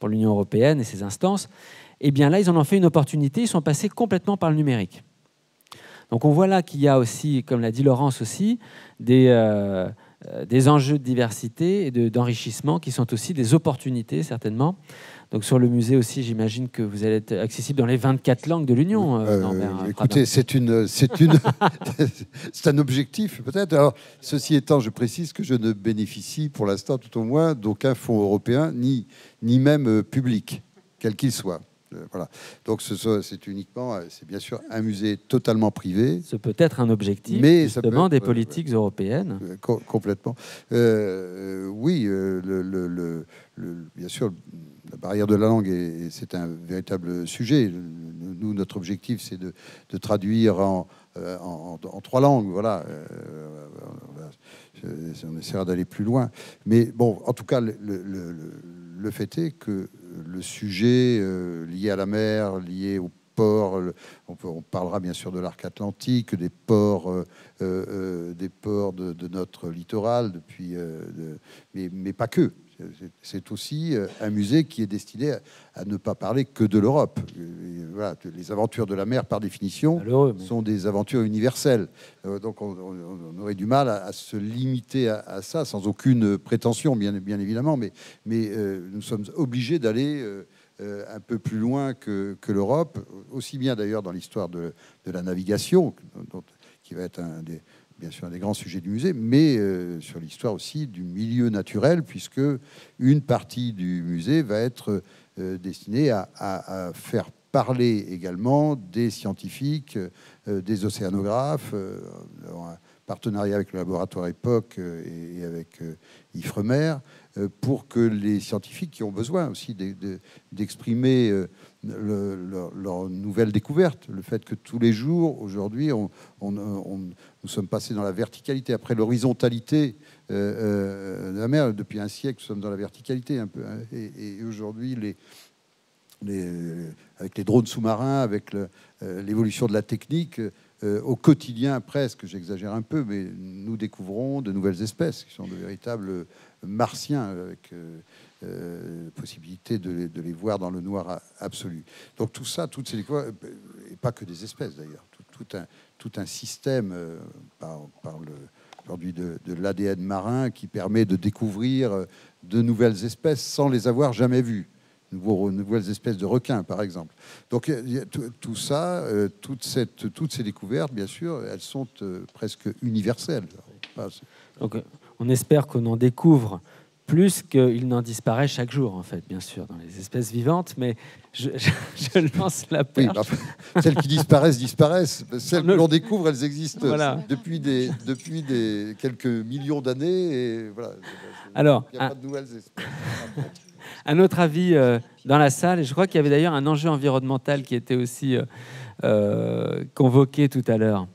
pour l'Union européenne et ses instances, eh bien là, ils en ont fait une opportunité, ils sont passés complètement par le numérique. Donc on voit là qu'il y a aussi, comme l'a dit Laurence aussi, des, euh, euh, enjeux de diversité et d'enrichissement qui sont aussi des opportunités, certainement, donc sur le musée aussi, j'imagine que vous allez être accessible dans les 24 langues de l'Union. Euh, euh, euh, écoutez, c'est une, c'est une, c'est un objectif peut-être. Alors ceci étant, je précise que je ne bénéficie pour l'instant, tout au moins, d'aucun fonds européen ni ni même public, quel qu'il soit. Voilà. Donc c'est uniquement, c'est bien sûr un musée totalement privé. Ce peut être un objectif, mais justement, des politiques européennes. complètement. oui, bien sûr, la barrière de la langue, et, c'est un véritable sujet. Nous, notre objectif, c'est de, traduire euh, en, trois langues. Voilà. Euh, on essaiera d'aller plus loin. Mais bon, en tout cas, le, fait est que le sujet euh, lié à la mer, lié au port, on, parlera bien sûr de l'arc atlantique, des ports, des ports de, notre littoral, depuis, mais, pas que c'est aussi euh, un musée qui est destiné à, ne pas parler que de l'Europe. Euh, les aventures de la mer, par définition, sont des aventures universelles. Euh, donc on, aurait du mal à, se limiter à, ça, sans aucune prétention, bien, évidemment, mais, nous sommes obligés d'aller... un peu plus loin que, l'Europe, aussi bien d'ailleurs dans l'histoire de, la navigation, qui va être un des, bien sûr un des grands sujets du musée, mais euh, sur l'histoire aussi du milieu naturel, puisque une partie du musée va être euh, destinée à, faire parler également des scientifiques, euh, des océanographes, en partenariat avec le laboratoire Époque et, avec Ifremer, pour que les scientifiques qui ont besoin aussi d'exprimer le, leur, nouvelle découverte, le fait que tous les jours, aujourd'hui, on, nous sommes passés dans la verticalité, après l'horizontalité euh, euh, de la mer, depuis un siècle, nous sommes dans la verticalité un peu, hein. et, aujourd'hui, les, les, avec les drones sous-marins, avec euh, l'évolution de la technique, au quotidien presque, j'exagère un peu, mais nous découvrons de nouvelles espèces qui sont de véritables martiens, avec euh, possibilité de les, voir dans le noir absolu. Donc tout ça, toutes ces découvertes, euh, et pas que des espèces d'ailleurs, tout, un, tout un système euh, par, le aujourd'hui de, l'ADN marin qui permet de découvrir de nouvelles espèces sans les avoir jamais vues nouvelles espèces de requins, par exemple. Donc tout ça, toutes ces découvertes, bien sûr, elles sont presque universelles. Donc, on espère qu'on en découvre plus qu'il n'en disparaît chaque jour, en fait, bien sûr, dans les espèces vivantes, mais je, lance la perche. celles qui disparaissent, disparaissent. Celles que l'on découvre, elles existent depuis, des, quelques millions d'années. Voilà. Alors, un... autre avis euh, dans la salle, et je crois qu'il y avait d'ailleurs un enjeu environnemental qui était aussi euh, euh, convoqué tout à l'heure. Hein.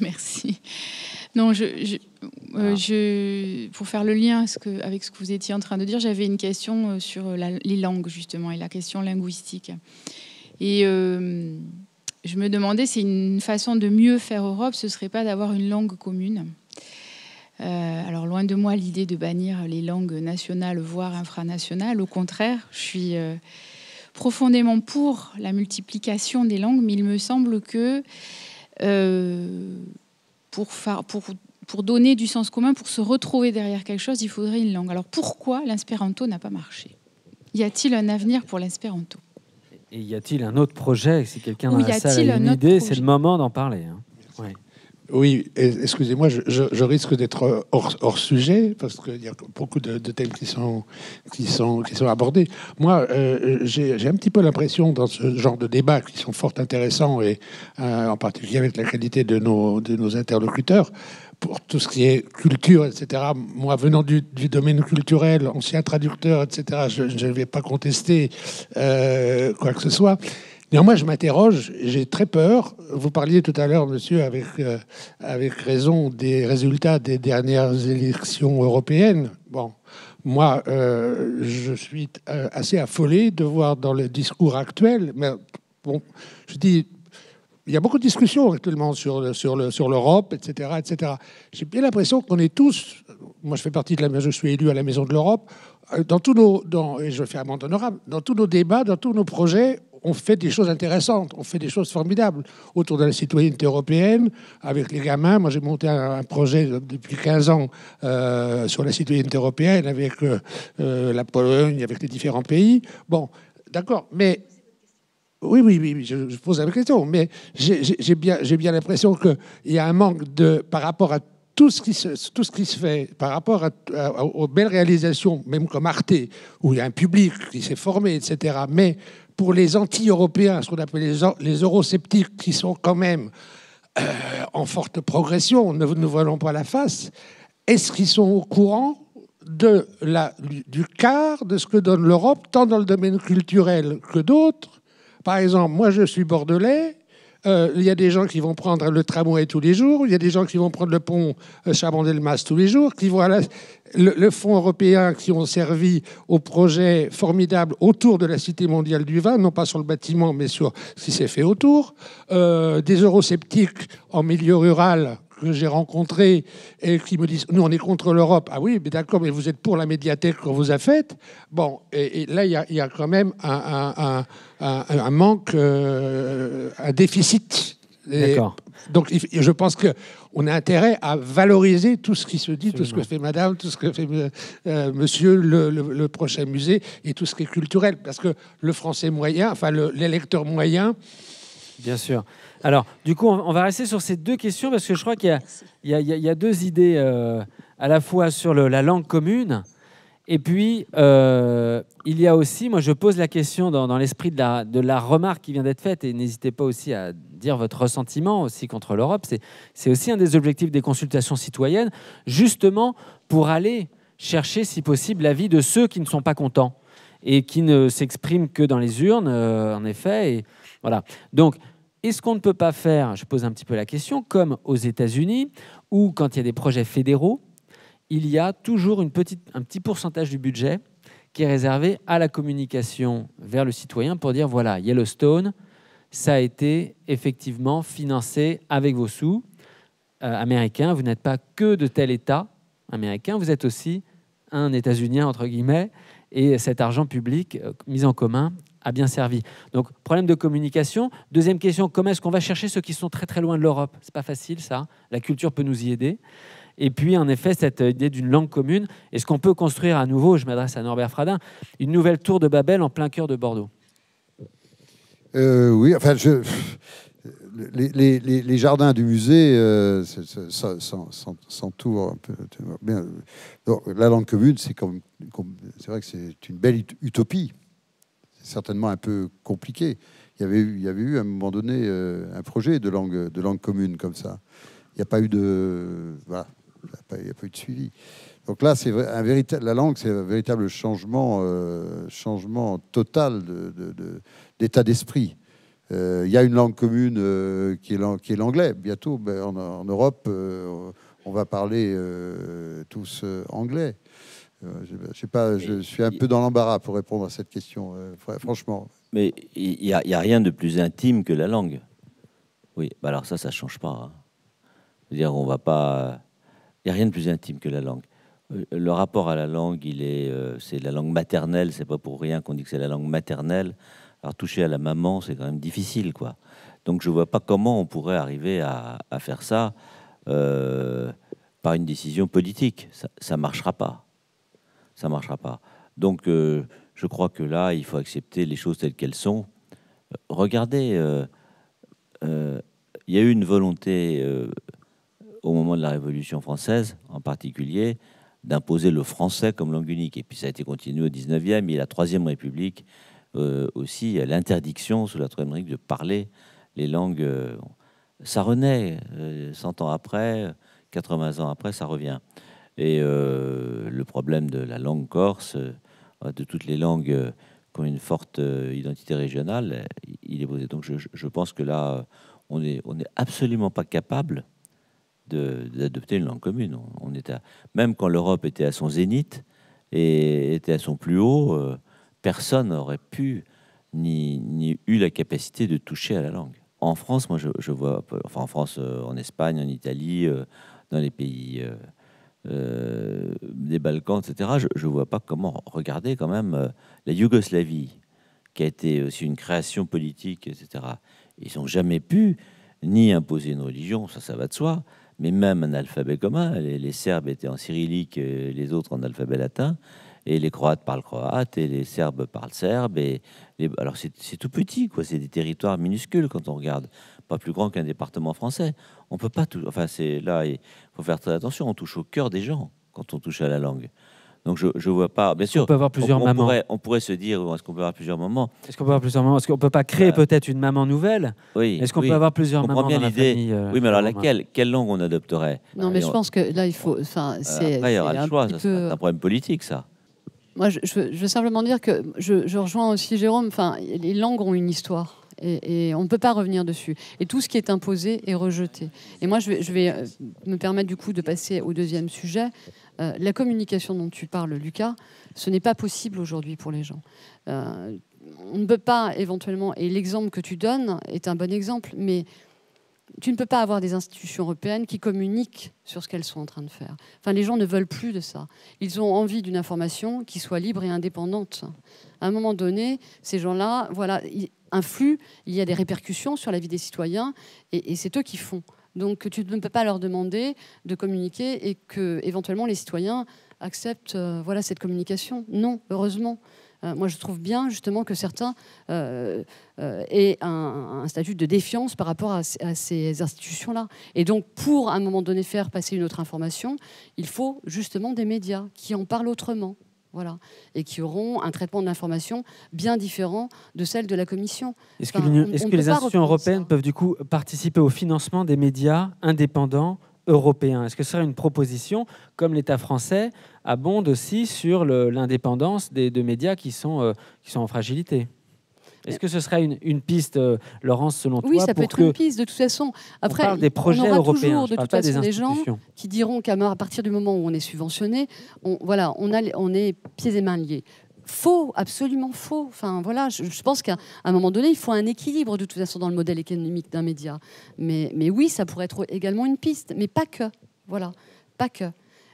Merci. Non, euh, ah. je, pour faire le lien avec ce que vous étiez en train de dire, j'avais une question euh, sur euh, les langues, justement, et la question linguistique. Et je me demandais si une façon de mieux faire Europe, ce ne serait pas d'avoir une langue commune. alors, loin de moi l'idée de bannir les langues nationales, voire infranationales. Au contraire, je suis profondément pour la multiplication des langues, mais il me semble que pour, pour, donner du sens commun, pour se retrouver derrière quelque chose, il faudrait une langue. Alors pourquoi l'espéranto n'a pas marché Y a-t-il un avenir pour l'espéranto Et y a-t-il un autre projet Si quelqu'un dans la a une idée, c'est le moment d'en parler. Hein. Oui, excusez-moi, je, risque d'être hors, sujet parce qu'il y a beaucoup de, thèmes qui sont, qui sont, qui sont abordés. Moi, euh, j'ai un petit peu l'impression dans ce genre de débats qui sont fort intéressants et euh, en particulier avec la qualité de nos, de nos interlocuteurs, pour tout ce qui est culture, etc. Moi, venant du, domaine culturel, ancien traducteur, etc., je, ne vais pas contester euh, quoi que ce soit. Néanmoins, je m'interroge, j'ai très peur. Vous parliez tout à l'heure, monsieur, avec, euh, avec raison des résultats des dernières élections européennes. Bon, moi, euh, je suis euh, assez affolé de voir dans le discours actuel, mais bon, je dis, il y a beaucoup de discussions actuellement sur, sur, le, sur l'Europe, etc., etc. J'ai bien l'impression qu'on est tous, moi je fais partie de la, je suis élu à la Maison de l'Europe, dans tous nos, dans, et je fais un honorable, dans tous nos débats, dans tous nos projets, on fait des choses intéressantes, on fait des choses formidables autour de la citoyenneté européenne. Avec les gamins, moi j'ai monté un, projet depuis 15 ans euh, sur la citoyenneté européenne avec euh, euh, la Pologne, avec les différents pays. Bon, d'accord, mais oui, oui, oui, je, pose la question, mais j'ai bien, bien l'impression qu'il y a un manque de par rapport à tout ce, qui se, tout ce qui se, fait par rapport aux belles réalisations, même comme Arte, où il y a un public qui s'est formé, etc., mais pour les anti-européens, ce qu'on appelle les, les eurosceptiques, qui sont quand même euh, en forte progression, ne nous voilons pas la face, est-ce qu'ils sont au courant de la, du quart de ce que donne l'Europe, tant dans le domaine culturel que d'autres Par exemple, moi je suis bordelais, euh, il y a des gens qui vont prendre le tramway tous les jours, il y a des gens qui vont prendre le pont euh, Chabondel-Mas tous les jours, qui vont le, Fonds européen qui ont servi au projet formidable autour de la Cité mondiale du vin, non pas sur le bâtiment, mais sur ce qui s'est fait autour. Euh, des eurosceptiques en milieu rural que j'ai rencontrés et qui me disent Nous, on est contre l'Europe. Ah oui, mais d'accord, mais vous êtes pour la médiathèque qu'on vous a faite. Bon, et, là, il y, a, quand même un, manque, euh, un déficit. D'accord. Donc, je pense que on a intérêt à valoriser tout ce qui se dit, tout ce que fait Madame, tout ce que fait euh, euh, Monsieur, le, prochain musée et tout ce qui est culturel, parce que le Français moyen, enfin l'électeur moyen. Bien sûr. Alors, du coup, on, va rester sur ces deux questions parce que je crois qu'il y, a deux idées euh, à la fois sur la langue commune. Et puis, euh, il y a aussi, moi je pose la question dans, l'esprit de la, remarque qui vient d'être faite, et n'hésitez pas aussi à dire votre ressentiment aussi contre l'Europe, c'est aussi un des objectifs des consultations citoyennes, justement pour aller chercher, si possible, l'avis de ceux qui ne sont pas contents et qui ne s'expriment que dans les urnes, euh, en effet. Et voilà. Donc, est-ce qu'on ne peut pas faire, je pose un petit peu la question, comme aux États-Unis, où quand il y a des projets fédéraux, il y a toujours une petite, un petit pourcentage du budget qui est réservé à la communication vers le citoyen pour dire voilà, Yellowstone, ça a été effectivement financé avec vos sous euh, américains. Vous n'êtes pas que de tel État américain, vous êtes aussi un état unien entre guillemets, et cet argent public euh, mis en commun a bien servi. Donc, problème de communication. Deuxième question, comment est-ce qu'on va chercher ceux qui sont très très loin de l'Europe C'est pas facile ça. La culture peut nous y aider. Et puis, en effet, cette idée d'une langue commune. Est-ce qu'on peut construire à nouveau, je m'adresse à Norbert Fradin, une nouvelle tour de Babel en plein cœur de Bordeaux euh, Oui, enfin, je... les, jardins du musée euh, s'entourent un peu. la langue commune, c'est vrai que c'est une belle utopie certainement un peu compliqué. Il y avait eu, il y avait eu à un moment donné euh, un projet de langue, de langue commune comme ça. Il n'y a pas eu de, voilà, il a, de suivi. Donc là, c'est un véritable, la langue, c'est un véritable changement, euh, changement total d'état d'esprit. Euh, il y a une langue commune qui est l'anglais. Bientôt, ben, en, Europe, on va parler tous anglais. Euh, je, sais pas, je suis un peu dans l'embarras pour répondre à cette question, euh, franchement. Mais il n'y a, rien de plus intime que la langue. Oui, bah alors ça, ça ne change pas. Hein. dire, va pas. Il n'y a rien de plus intime que la langue. Euh, le rapport à la langue, c'est la langue maternelle. C'est pas pour rien qu'on dit que c'est la langue maternelle. Alors toucher à la maman, c'est quand même difficile, quoi. Donc je vois pas comment on pourrait arriver à, faire ça par une décision politique. Ça, ne marchera pas ça ne marchera pas. Donc, euh, je crois que là, il faut accepter les choses telles qu'elles sont. Euh, regardez, euh, il y a eu une volonté au moment de la Révolution française, en particulier, d'imposer le français comme langue unique. Et puis ça a été continué au 19e et la Troisième République aussi, l'interdiction sous la Troisième République de parler les langues. ça renaît 100 ans après, 80 ans après, ça revient. Et euh, le problème de la langue corse, euh, de toutes les langues euh, qui ont une forte identité régionale, il est posé. Donc je, pense que là, on n'est on est absolument pas capable d'adopter une langue commune. On, est à, même quand l'Europe était à son zénith et était à son plus haut, personne n'aurait pu ni, ni, eu la capacité de toucher à la langue. En France, moi, je, vois, en France, en Espagne, en Italie, dans les pays euh, des Balkans, etc., je ne vois pas comment regarder quand même euh, la Yougoslavie, qui a été aussi une création politique, etc. Ils n'ont jamais pu ni imposer une religion, ça, ça va de soi, mais même un alphabet commun. Les, Serbes étaient en cyrillique, euh, les autres en alphabet latin, et les Croates parlent croate, et les Serbes parlent serbe. Et alors c'est tout petit, quoi. C'est des territoires minuscules quand on regarde, pas plus grand qu'un département français. On peut pas tout. Enfin, c'est là, il faut faire très attention. On touche au cœur des gens quand on touche à la langue. Donc je ne vois pas. Bien sûr. On Pourrait, se dire est-ce qu'on peut avoir plusieurs moments. Est-ce qu'on peut avoir plusieurs moments Est-ce qu'on peut pas créer peut-être une maman nouvelle Oui. Est-ce qu'on peut avoir plusieurs mamans bah, bien dans la euh, Oui, mais alors laquelle Quelle langue on adopterait Non, bah, mais je pense que là il faut. Enfin, euh, c'est. il y aura le choix. C'est un problème politique, ça. Moi, je, veux simplement dire que je, je rejoins aussi Jérôme. Enfin, les langues ont une histoire. Et, on ne peut pas revenir dessus. Et tout ce qui est imposé est rejeté. Et moi, je vais, je vais euh, me permettre du coup de passer au deuxième sujet. Euh, la communication dont tu parles, Lucas, ce n'est pas possible aujourd'hui pour les gens. Euh, on ne peut pas éventuellement, et l'exemple que tu donnes est un bon exemple, mais tu ne peux pas avoir des institutions européennes qui communiquent sur ce qu'elles sont en train de faire. Enfin, les gens ne veulent plus de ça. Ils ont envie d'une information qui soit libre et indépendante. À un moment donné, ces gens-là, voilà, influe, il y a des répercussions sur la vie des citoyens, et, c'est eux qui font. Donc tu ne peux pas leur demander de communiquer et que éventuellement les citoyens acceptent euh, voilà cette communication. Non, heureusement. Euh, moi, je trouve bien justement que certains euh, aient un, statut de défiance par rapport à, à ces institutions-là. Et donc, pour à un moment donné faire passer une autre information, il faut justement des médias qui en parlent autrement. Et qui auront un traitement de l'information bien différent de celle de la Commission. Est-ce que, les institutions européennes peuvent du coup participer au financement des médias indépendants européens Est-ce que ce serait une proposition, comme l'État français abonde aussi sur l'indépendance des médias euh, qui sont en fragilité est-ce que ce serait une, piste, euh, Laurence, selon toi Oui, ça peut être une piste, de toute façon. Après, on parle des projets aura européens, toujours, de des, gens qui diront qu'à partir du moment où on est subventionné, on, voilà, on, est pieds et mains liés faux, absolument faux. Enfin, voilà, je, pense qu'à un moment donné, il faut un équilibre de toute façon dans le modèle économique d'un média. Mais, oui, ça pourrait être également une piste, mais pas que. Voilà, pas que.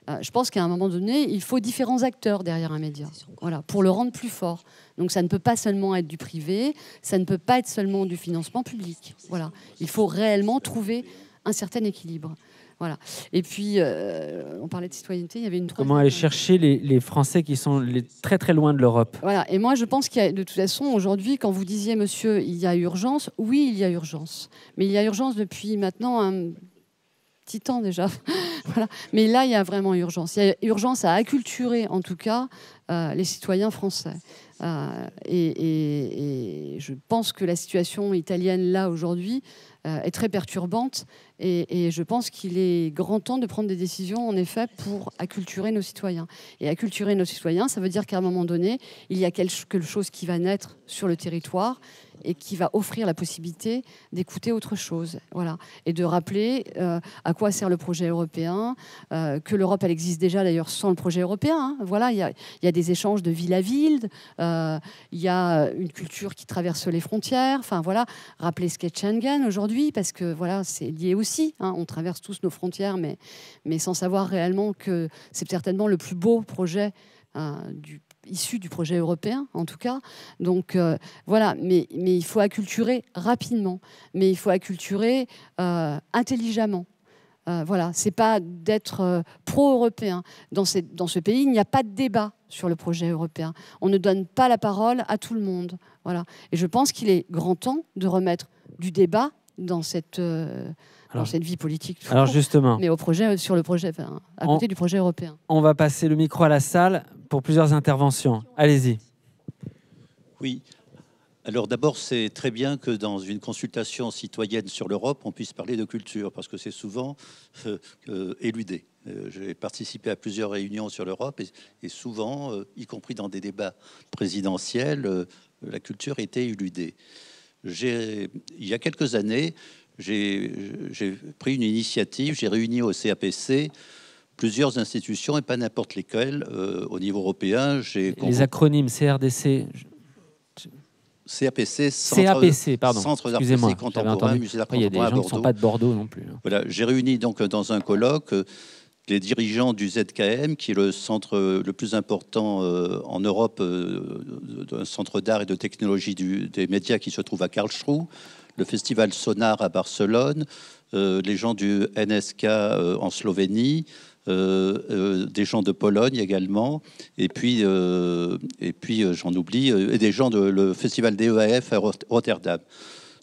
Euh, je pense qu'à un moment donné, il faut différents acteurs derrière un média, voilà, pour le rendre plus fort. Donc ça ne peut pas seulement être du privé, ça ne peut pas être seulement du financement public. Voilà. Il faut réellement trouver un certain équilibre. Voilà. Et puis, euh, on parlait de citoyenneté, il y avait une Comment aller chercher les, Français qui sont les, très très loin de l'Europe Voilà, et moi je pense qu'il y a, de toute façon, aujourd'hui, quand vous disiez, monsieur, il y a urgence, oui, il y a urgence. Mais il y a urgence depuis maintenant un petit temps déjà. voilà. Mais là, il y a vraiment urgence. Il y a urgence à acculturer, en tout cas, euh, les citoyens français. Euh, et, je pense que la situation italienne, là, aujourd'hui, euh, est très perturbante et, je pense qu'il est grand temps de prendre des décisions, en effet, pour acculturer nos citoyens. Et acculturer nos citoyens, ça veut dire qu'à un moment donné, il y a quelque chose qui va naître sur le territoire et qui va offrir la possibilité d'écouter autre chose. Voilà. Et de rappeler euh, à quoi sert le projet européen, euh, que l'Europe, elle existe déjà d'ailleurs sans le projet européen. Hein. Voilà, il y, a, des échanges de ville à ville, euh, il y a une culture qui traverse les frontières. Enfin voilà, rappeler ce qu'est Schengen aujourd'hui, parce que voilà, c'est lié aussi Hein, on traverse tous nos frontières, mais, sans savoir réellement que c'est certainement le plus beau projet euh, issu du projet européen, en tout cas. Donc euh, voilà, mais, il faut acculturer rapidement, mais il faut acculturer euh, intelligemment. Ce voilà, c'est pas d'être pro-européen. Dans, dans ce pays, il n'y a pas de débat sur le projet européen. On ne donne pas la parole à tout le monde. Voilà. Et je pense qu'il est grand temps de remettre du débat dans euh, cette, vie politique. Mais au projet, euh, sur le projet, à côté du projet européen. On va passer le micro à la salle pour plusieurs interventions. Allez-y. Oui. Alors d'abord, c'est très bien que dans une consultation citoyenne sur l'Europe, on puisse parler de culture, parce que c'est souvent euh, éludé. J'ai participé à plusieurs réunions sur l'Europe, et, souvent, y compris dans des débats présidentiels, la culture était éludée il y a quelques années, j'ai pris une initiative, j'ai réuni au CAPC plusieurs institutions et pas n'importe lesquelles euh, au niveau européen. Les acronymes CRDC. CAPC, Centre, CAPC, pardon. d'art contemporain, Musée d'art contemporain. Il y a ne sont pas de Bordeaux non plus. Hein. Voilà, j'ai réuni donc euh, dans un colloque euh, les dirigeants du ZKM, qui est le centre le plus important euh, en Europe, un euh, centre d'art et de technologie du, des médias qui se trouve à Karlsruhe, le festival Sonar à Barcelone, euh, les gens du NSK en Slovénie, des gens de Pologne également, et puis, et puis j'en oublie, et des gens de festival DEAF à Rotterdam.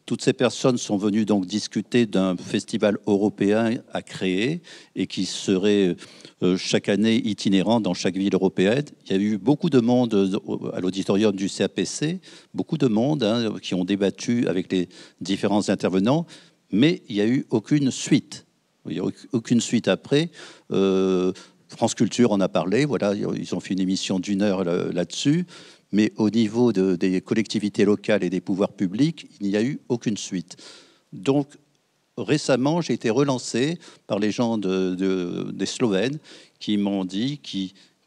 Toutes ces personnes sont venues donc discuter d'un festival européen à créer et qui serait euh, chaque année itinérant dans chaque ville européenne. Il y a eu beaucoup de monde à l'auditorium du CAPC, beaucoup de monde hein, qui ont débattu avec les différents intervenants, mais il n'y a eu aucune suite. Il n'y a aucune suite après. Euh, France Culture en a parlé, voilà, ils ont fait une émission d'une heure là-dessus mais au niveau des collectivités locales et des pouvoirs publics, il n'y a eu aucune suite. Donc, récemment, j'ai été relancé par les gens de, des Slovènes qui m'ont dit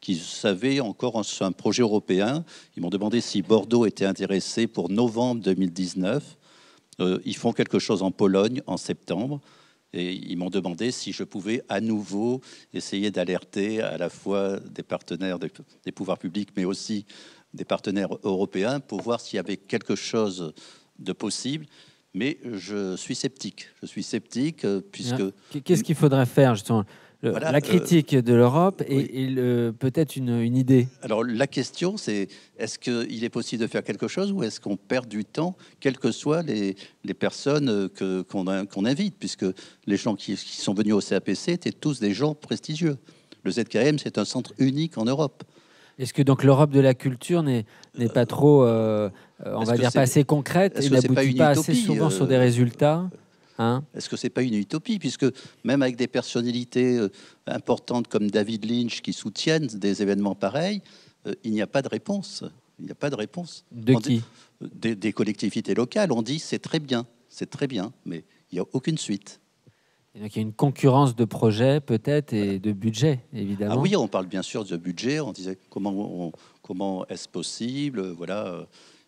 qu'ils savaient encore un, projet européen. Ils m'ont demandé si Bordeaux était intéressé pour novembre 2019. Euh, ils font quelque chose en Pologne en septembre. Et ils m'ont demandé si je pouvais à nouveau essayer d'alerter à la fois des partenaires des pouvoirs publics, mais aussi des partenaires européens pour voir s'il y avait quelque chose de possible. Mais je suis sceptique. Je suis sceptique euh, puisque... Ah, qu'est-ce qu'il faudrait faire justement la euh, critique de l'Europe et, peut-être une, idée. Alors la question, c'est est-ce qu'il est possible de faire quelque chose ou est-ce qu'on perd du temps, quelles que soient les, les personnes que, qu'on, invite, puisque les gens qui, sont venus au CAPC étaient tous des gens prestigieux. Le ZKM, c'est un centre unique en Europe. Est-ce que donc l'Europe de la culture n'est pas trop, euh, euh, on va dire, pas assez concrète et n'aboutit pas, assez souvent sur euh, des résultats hein Est-ce que c'est pas une utopie Puisque même avec des personnalités importantes comme David Lynch qui soutiennent des événements pareils, il n'y a pas de réponse. Il n'y a pas de réponse. De des, des, collectivités locales. On dit c'est très bien, c'est très bien, mais il n'y a aucune suite il y a une concurrence de projets peut-être et de budget, évidemment. Ah oui, on parle bien sûr de budget, on disait comment, comment est-ce possible, voilà. Euh,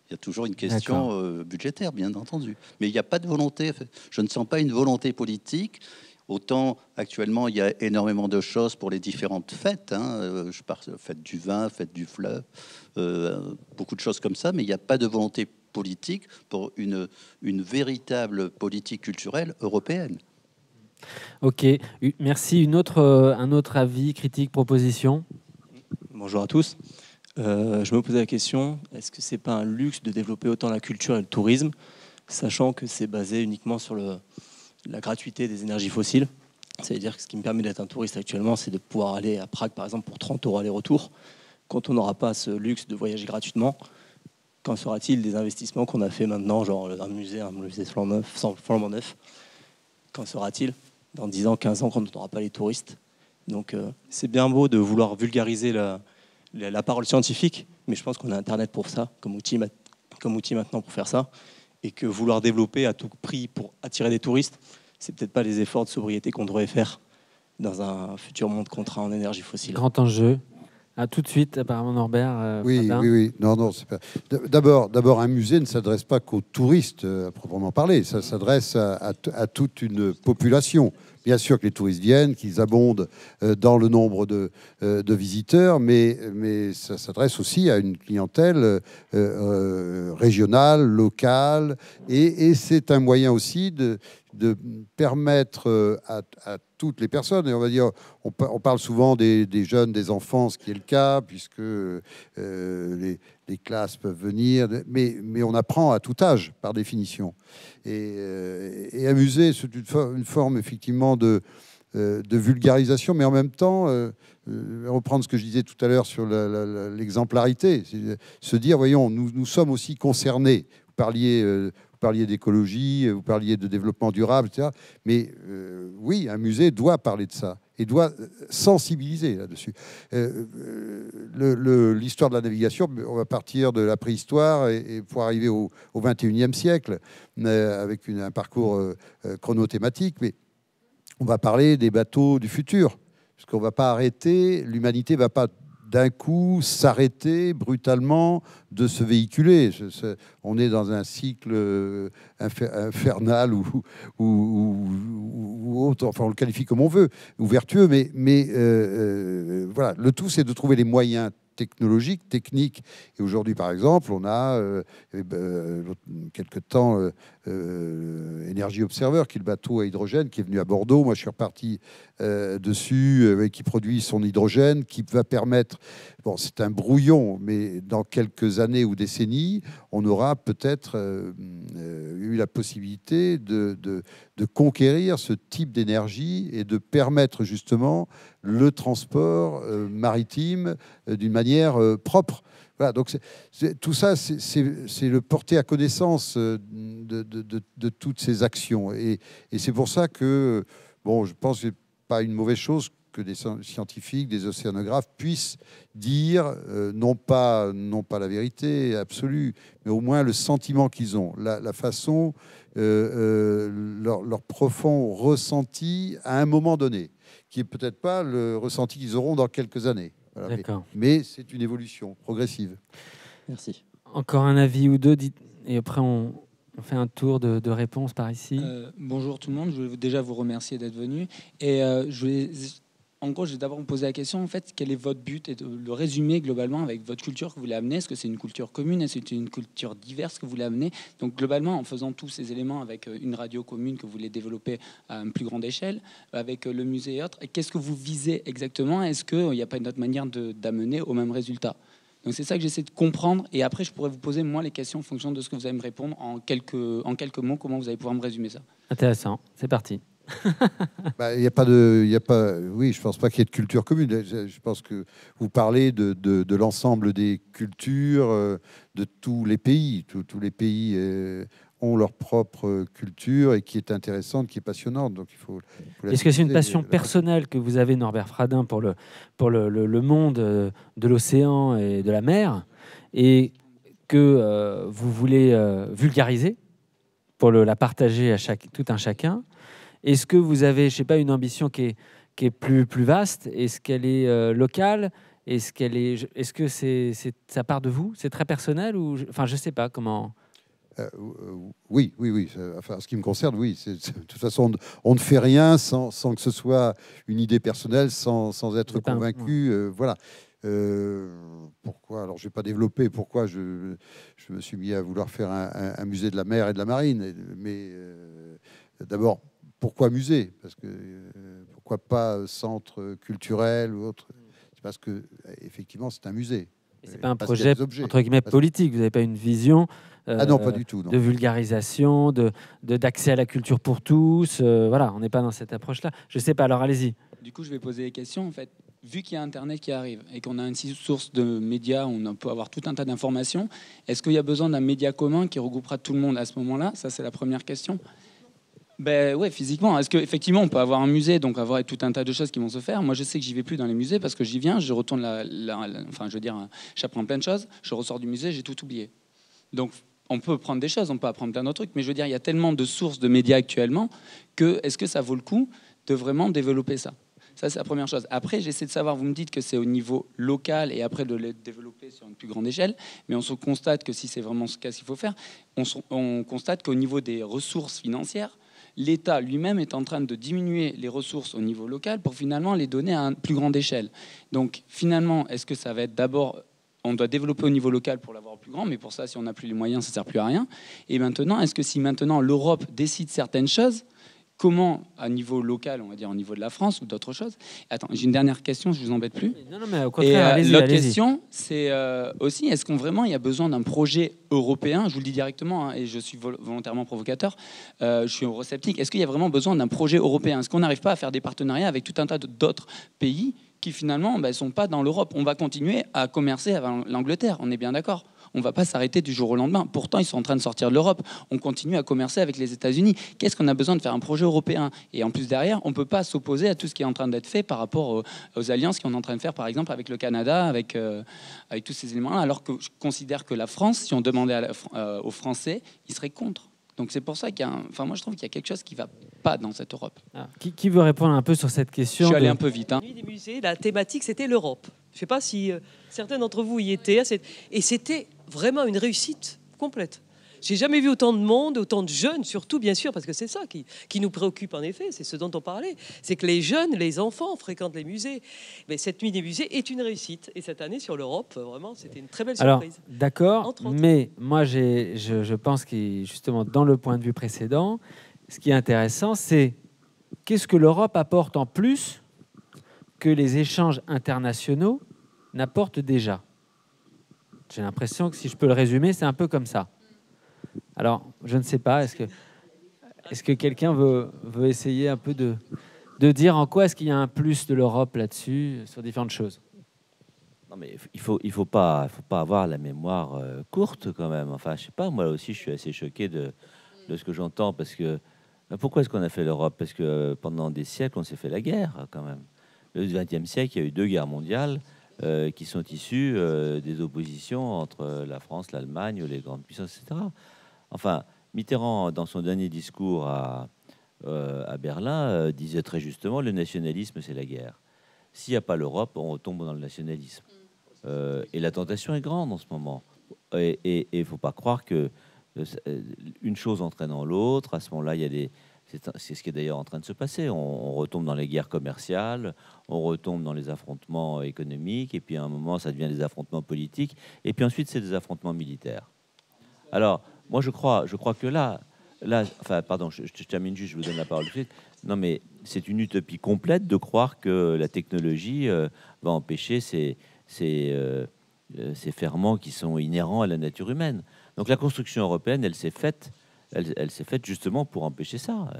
il y a toujours une question euh, budgétaire, bien entendu. Mais il n'y a pas de volonté. Je ne sens pas une volonté politique. Autant actuellement, il y a énormément de choses pour les différentes fêtes. Hein. Euh, je parle fête du vin, fête du fleuve, beaucoup de choses comme ça. Mais il n'y a pas de volonté politique pour une, une véritable politique culturelle européenne. Ok, merci. Une autre, euh, un autre avis, critique, proposition Bonjour à tous. Euh, je me posais la question, est-ce que c'est pas un luxe de développer autant la culture et le tourisme, sachant que c'est basé uniquement sur la gratuité des énergies fossiles C'est-à-dire que ce qui me permet d'être un touriste actuellement, c'est de pouvoir aller à Prague, par exemple, pour 30 euros aller-retour. Quand on n'aura pas ce luxe de voyager gratuitement, quand sera-t-il des investissements qu'on a fait maintenant, genre un musée, un musée flambant neuf Qu'en sera-t-il dans 10 ans, 15 ans, quand on n'aura pas les touristes. Donc euh, c'est bien beau de vouloir vulgariser la, parole scientifique, mais je pense qu'on a Internet pour ça, comme outil, maintenant pour faire ça, et que vouloir développer à tout prix pour attirer des touristes, c'est peut-être pas les efforts de sobriété qu'on devrait faire dans un futur monde contraint en énergie fossile. Grand enjeu, à tout de suite, apparemment, Norbert. Euh, oui, oui, oui. D'abord, d'abord, un musée ne s'adresse pas qu'aux touristes euh, à proprement parler. Ça s'adresse à, toute une population bien sûr que les touristes viennent, qu'ils abondent euh, dans le nombre de, euh, visiteurs, mais, ça s'adresse aussi à une clientèle euh, régionale, locale, et, c'est un moyen aussi de, permettre à, toutes les personnes, et on va dire, on, parle souvent des, jeunes, des enfants, ce qui est le cas, puisque les, les classes peuvent venir, mais, mais on apprend à tout âge, par définition. Et, un euh, musée, c'est une, forme effectivement de, euh, de vulgarisation, mais en même temps, euh, reprendre ce que je disais tout à l'heure sur l'exemplarité, se dire, voyons, nous, nous sommes aussi concernés. Vous parliez d'écologie, vous parliez de développement durable, etc. Mais oui, un musée doit parler de ça et doit sensibiliser là-dessus. Euh, euh, l'histoire de la navigation, on va partir de la préhistoire et, pour arriver au, au 21e siècle, euh, avec un parcours chronothématique, mais on va parler des bateaux du futur, parce qu'on ne va pas arrêter, l'humanité ne va pas d'un coup s'arrêter brutalement de se véhiculer. on est dans un cycle infernal où, ou autre, enfin on le qualifie comme on veut, ou vertueux, mais, mais euh, euh, voilà, le tout c'est de trouver les moyens technologiques, techniques. Et aujourd'hui, par exemple, on a euh, eh ben, quelques temps Énergie Observeur, Observer, qui est le bateau à hydrogène, qui est venu à Bordeaux. Moi, je suis reparti dessus, qui produit son hydrogène, qui va permettre c'est un brouillon, mais dans quelques années ou décennies, on aura peut-être euh, euh, eu la possibilité de, de, conquérir ce type d'énergie et de permettre justement le transport euh, maritime d'une manière propre. Voilà, donc c'est, tout ça, c'est, le porter à connaissance de, toutes ces actions. Et, c'est pour ça que, bon, je pense que pas une mauvaise chose que des scientifiques, des océanographes puissent dire, euh, non, pas, non pas la vérité absolue, mais au moins le sentiment qu'ils ont, la, façon, euh, euh, leur, profond ressenti à un moment donné, qui est peut-être pas le ressenti qu'ils auront dans quelques années. mais, c'est une évolution progressive. Merci. Encore un avis ou deux, dites, et après on, fait un tour de, de réponse par ici. bonjour tout le monde. Je veux déjà vous remercier d'être venu. Et je vais en gros, j'ai d'abord posé la question, en fait, quel est votre but et de le résumer globalement avec votre culture que vous voulez amener. Est-ce que c'est une culture commune Est-ce que c'est une culture diverse que vous voulez amener Donc, globalement, en faisant tous ces éléments avec euh, une radio commune que vous voulez développer à une plus grande échelle, euh, avec euh, le musée et autres, qu'est-ce que vous visez exactement Est-ce qu'il n'y a pas une autre manière d'amener au même résultat donc c'est ça que j'essaie de comprendre et après je pourrais vous poser moi les questions en fonction de ce que vous allez me répondre en quelques, en quelques mots, comment vous allez pouvoir me résumer ça. Intéressant, c'est parti. Bah, il a pas de. a pas, oui, je ne pense pas qu'il y ait de culture commune. Je pense que vous parlez de, de, l'ensemble des cultures euh, de tous les pays. Tous, les pays euh, ont leur propre culture et qui est intéressante, qui est passionnante. Donc il faut. Est-ce que c'est une passion personnelle que vous avez, Norbert Fradin, pour le, pour le, le, monde euh, de l'océan et de la mer et que vous voulez vulgariser pour la partager à chaque, tout un chacun est-ce que vous avez, je sais pas, une ambition qui est, est plus, plus vaste Est-ce qu'elle est, euh, locale Est-ce qu'elle est, est-ce que c'est, ça part de vous C'est très personnel ou, je, enfin, je sais pas comment. Euh, euh, oui, oui, oui. Enfin, ce qui me concerne, oui. de toute façon, on, ne fait rien sans, que ce soit une idée personnelle, sans, être convaincu. voilà. pourquoi Alors, je vais pas développer pourquoi je, me suis mis à vouloir faire un, musée de la mer et de la marine. Mais d'abord, pourquoi musée Parce que euh, pourquoi pas centre culturel ou autre C'est parce que effectivement c'est un musée. C'est pas un projet entre guillemets politique. Vous n'avez pas une vision euh, ah non, pas du tout, de vulgarisation, de d'accès à la culture pour tous. Euh, voilà, on n'est pas dans cette approche-là. Je sais pas. Alors allez-y. Du coup, je vais poser les questions en fait. Vu qu'il y a Internet qui arrive et qu'on a une source de médias, on peut avoir tout un tas d'informations. Est-ce qu'il y a besoin d'un média commun qui regroupera tout le monde à ce moment-là Ça, c'est la première question. Ben oui, physiquement. Est-ce qu'effectivement, on peut avoir un musée, donc avoir tout un tas de choses qui vont se faire Moi, je sais que j'y vais plus dans les musées parce que j'y viens, je retourne Enfin, je veux dire, j'apprends plein de choses, je ressors du musée, j'ai tout oublié. Donc, on peut prendre des choses, on peut apprendre plein d'autres trucs, mais je veux dire, il y a tellement de sources de médias actuellement que est-ce que ça vaut le coup de vraiment développer ça ça, c'est la première chose. Après, j'essaie de savoir, vous me dites que c'est au niveau local et après de le développer sur une plus grande échelle, mais on se constate que si c'est vraiment ce qu'il faut faire, on, on constate qu'au niveau des ressources financières, l'État lui-même est en train de diminuer les ressources au niveau local pour finalement les donner à une plus grande échelle. Donc finalement, est-ce que ça va être d'abord on doit développer au niveau local pour l'avoir plus grand, mais pour ça, si on n'a plus les moyens, ça ne sert plus à rien. Et maintenant, est-ce que si maintenant l'Europe décide certaines choses, comment, à niveau local, on va dire, au niveau de la France ou d'autres choses. Attends, j'ai une dernière question, je vous embête plus. Non, non, mais au contraire, euh, L'autre question, c'est euh, aussi, est-ce qu'on vraiment il y a besoin d'un projet européen Je vous le dis directement, hein, et je suis volontairement provocateur, euh, je suis eurosceptique. Est-ce qu'il y a vraiment besoin d'un projet européen Est-ce qu'on n'arrive pas à faire des partenariats avec tout un tas d'autres pays qui finalement ne bah, sont pas dans l'Europe On va continuer à commercer avec l'Angleterre, on est bien d'accord on ne va pas s'arrêter du jour au lendemain. Pourtant, ils sont en train de sortir de l'Europe. On continue à commercer avec les États-Unis. Qu'est-ce qu'on a besoin de faire un projet européen Et en plus, derrière, on ne peut pas s'opposer à tout ce qui est en train d'être fait par rapport aux, alliances qu'on est en train de faire, par exemple, avec le Canada, avec, euh, avec tous ces éléments-là. Alors que je considère que la France, si on demandait euh, aux Français, ils seraient contre. Donc c'est pour ça qu'il y a, enfin moi je trouve qu'il y a quelque chose qui va pas dans cette Europe. Ah. Qui, veut répondre un peu sur cette question Je suis allé un peu vite. Hein. la thématique c'était l'Europe. Je sais pas si euh, certains d'entre vous y étaient, et c'était vraiment une réussite complète. J'ai jamais vu autant de monde, autant de jeunes, surtout bien sûr, parce que c'est ça qui, nous préoccupe en effet, c'est ce dont on parlait, c'est que les jeunes, les enfants fréquentent les musées. Mais cette nuit des musées est une réussite. Et cette année sur l'Europe, vraiment, c'était une très belle surprise. D'accord, mais moi je, je pense que justement dans le point de vue précédent, ce qui est intéressant, c'est qu'est-ce que l'Europe apporte en plus que les échanges internationaux n'apportent déjà. J'ai l'impression que si je peux le résumer, c'est un peu comme ça. Alors, je ne sais pas, est-ce que, est que quelqu'un veut, veut essayer un peu de, de dire en quoi est-ce qu'il y a un plus de l'Europe là-dessus, sur différentes choses non, mais il faut, il faut pas, faut pas avoir la mémoire euh, courte quand même. Enfin, je sais pas, moi aussi, je suis assez choqué de, de ce que j'entends parce que pourquoi est-ce qu'on a fait l'Europe Parce que pendant des siècles, on s'est fait la guerre quand même. Le XXe siècle, il y a eu deux guerres mondiales. Euh, qui sont issus euh, des oppositions entre la France, l'Allemagne, les grandes puissances, etc. Enfin, Mitterrand, dans son dernier discours à, euh, à Berlin, disait très justement, le nationalisme, c'est la guerre. S'il n'y a pas l'Europe, on tombe dans le nationalisme. Mm. et la tentation est grande en ce moment. Et il ne faut pas croire que une chose dans l'autre, à ce moment-là, il y a des c'est ce qui est d'ailleurs en train de se passer. On, retombe dans les guerres commerciales, on retombe dans les affrontements économiques, et puis à un moment, ça devient des affrontements politiques, et puis ensuite, c'est des affrontements militaires. Alors, moi, je crois, que là, enfin, pardon, je, termine juste, je vous donne la parole Non, mais c'est une utopie complète de croire que la technologie euh, va empêcher ces, ces, euh, euh, ces ferments qui sont inhérents à la nature humaine. Donc la construction européenne, elle s'est faite elle, s'est faite justement pour empêcher ça.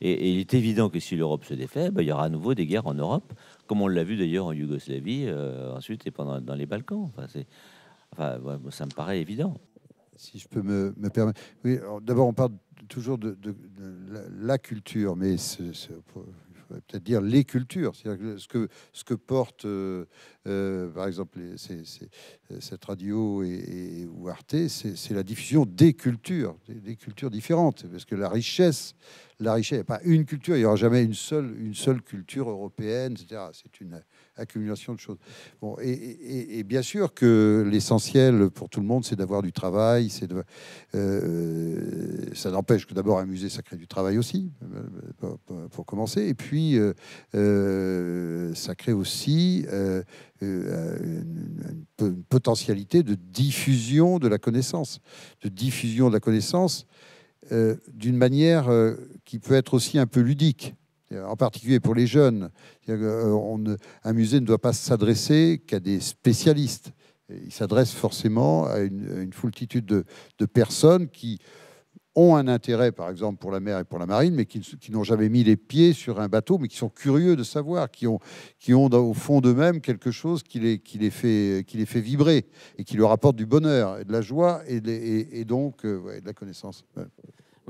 Et, il est évident que si l'Europe se défait, ben, il y aura à nouveau des guerres en Europe, comme on l'a vu d'ailleurs en Yougoslavie, euh, ensuite et pendant dans les Balkans. Enfin, ça me paraît évident. Si je peux me, permettre. Oui, d'abord, on parle toujours de, la, culture, mais peut-être dire les cultures, cest ce que, ce que porte, euh, euh, par exemple, euh, cette radio et, ou Arte, c'est la diffusion des cultures, des, cultures différentes, parce que la richesse, la richesse, pas une culture, il n'y aura jamais une seule, une seule culture européenne, etc. C'est une, accumulation de choses. Bon, et, bien sûr que l'essentiel pour tout le monde, c'est d'avoir du travail. C'est euh, ça n'empêche que d'abord un musée, ça crée du travail aussi, euh, pour, commencer. Et puis, euh, ça crée aussi une, potentialité de diffusion de la connaissance, de diffusion de la connaissance d'une manière qui peut être aussi un peu ludique en particulier pour les jeunes. Euh, on, un musée ne doit pas s'adresser qu'à des spécialistes. Il s'adresse forcément à une, foultitude de, personnes qui ont un intérêt, par exemple, pour la mer et pour la marine, mais qui, n'ont jamais mis les pieds sur un bateau, mais qui sont curieux de savoir, qui ont, qui ont au fond d'eux-mêmes quelque chose qui les, fait, les fait vibrer et qui leur apporte du bonheur, et de la joie et, et, donc euh, de la connaissance.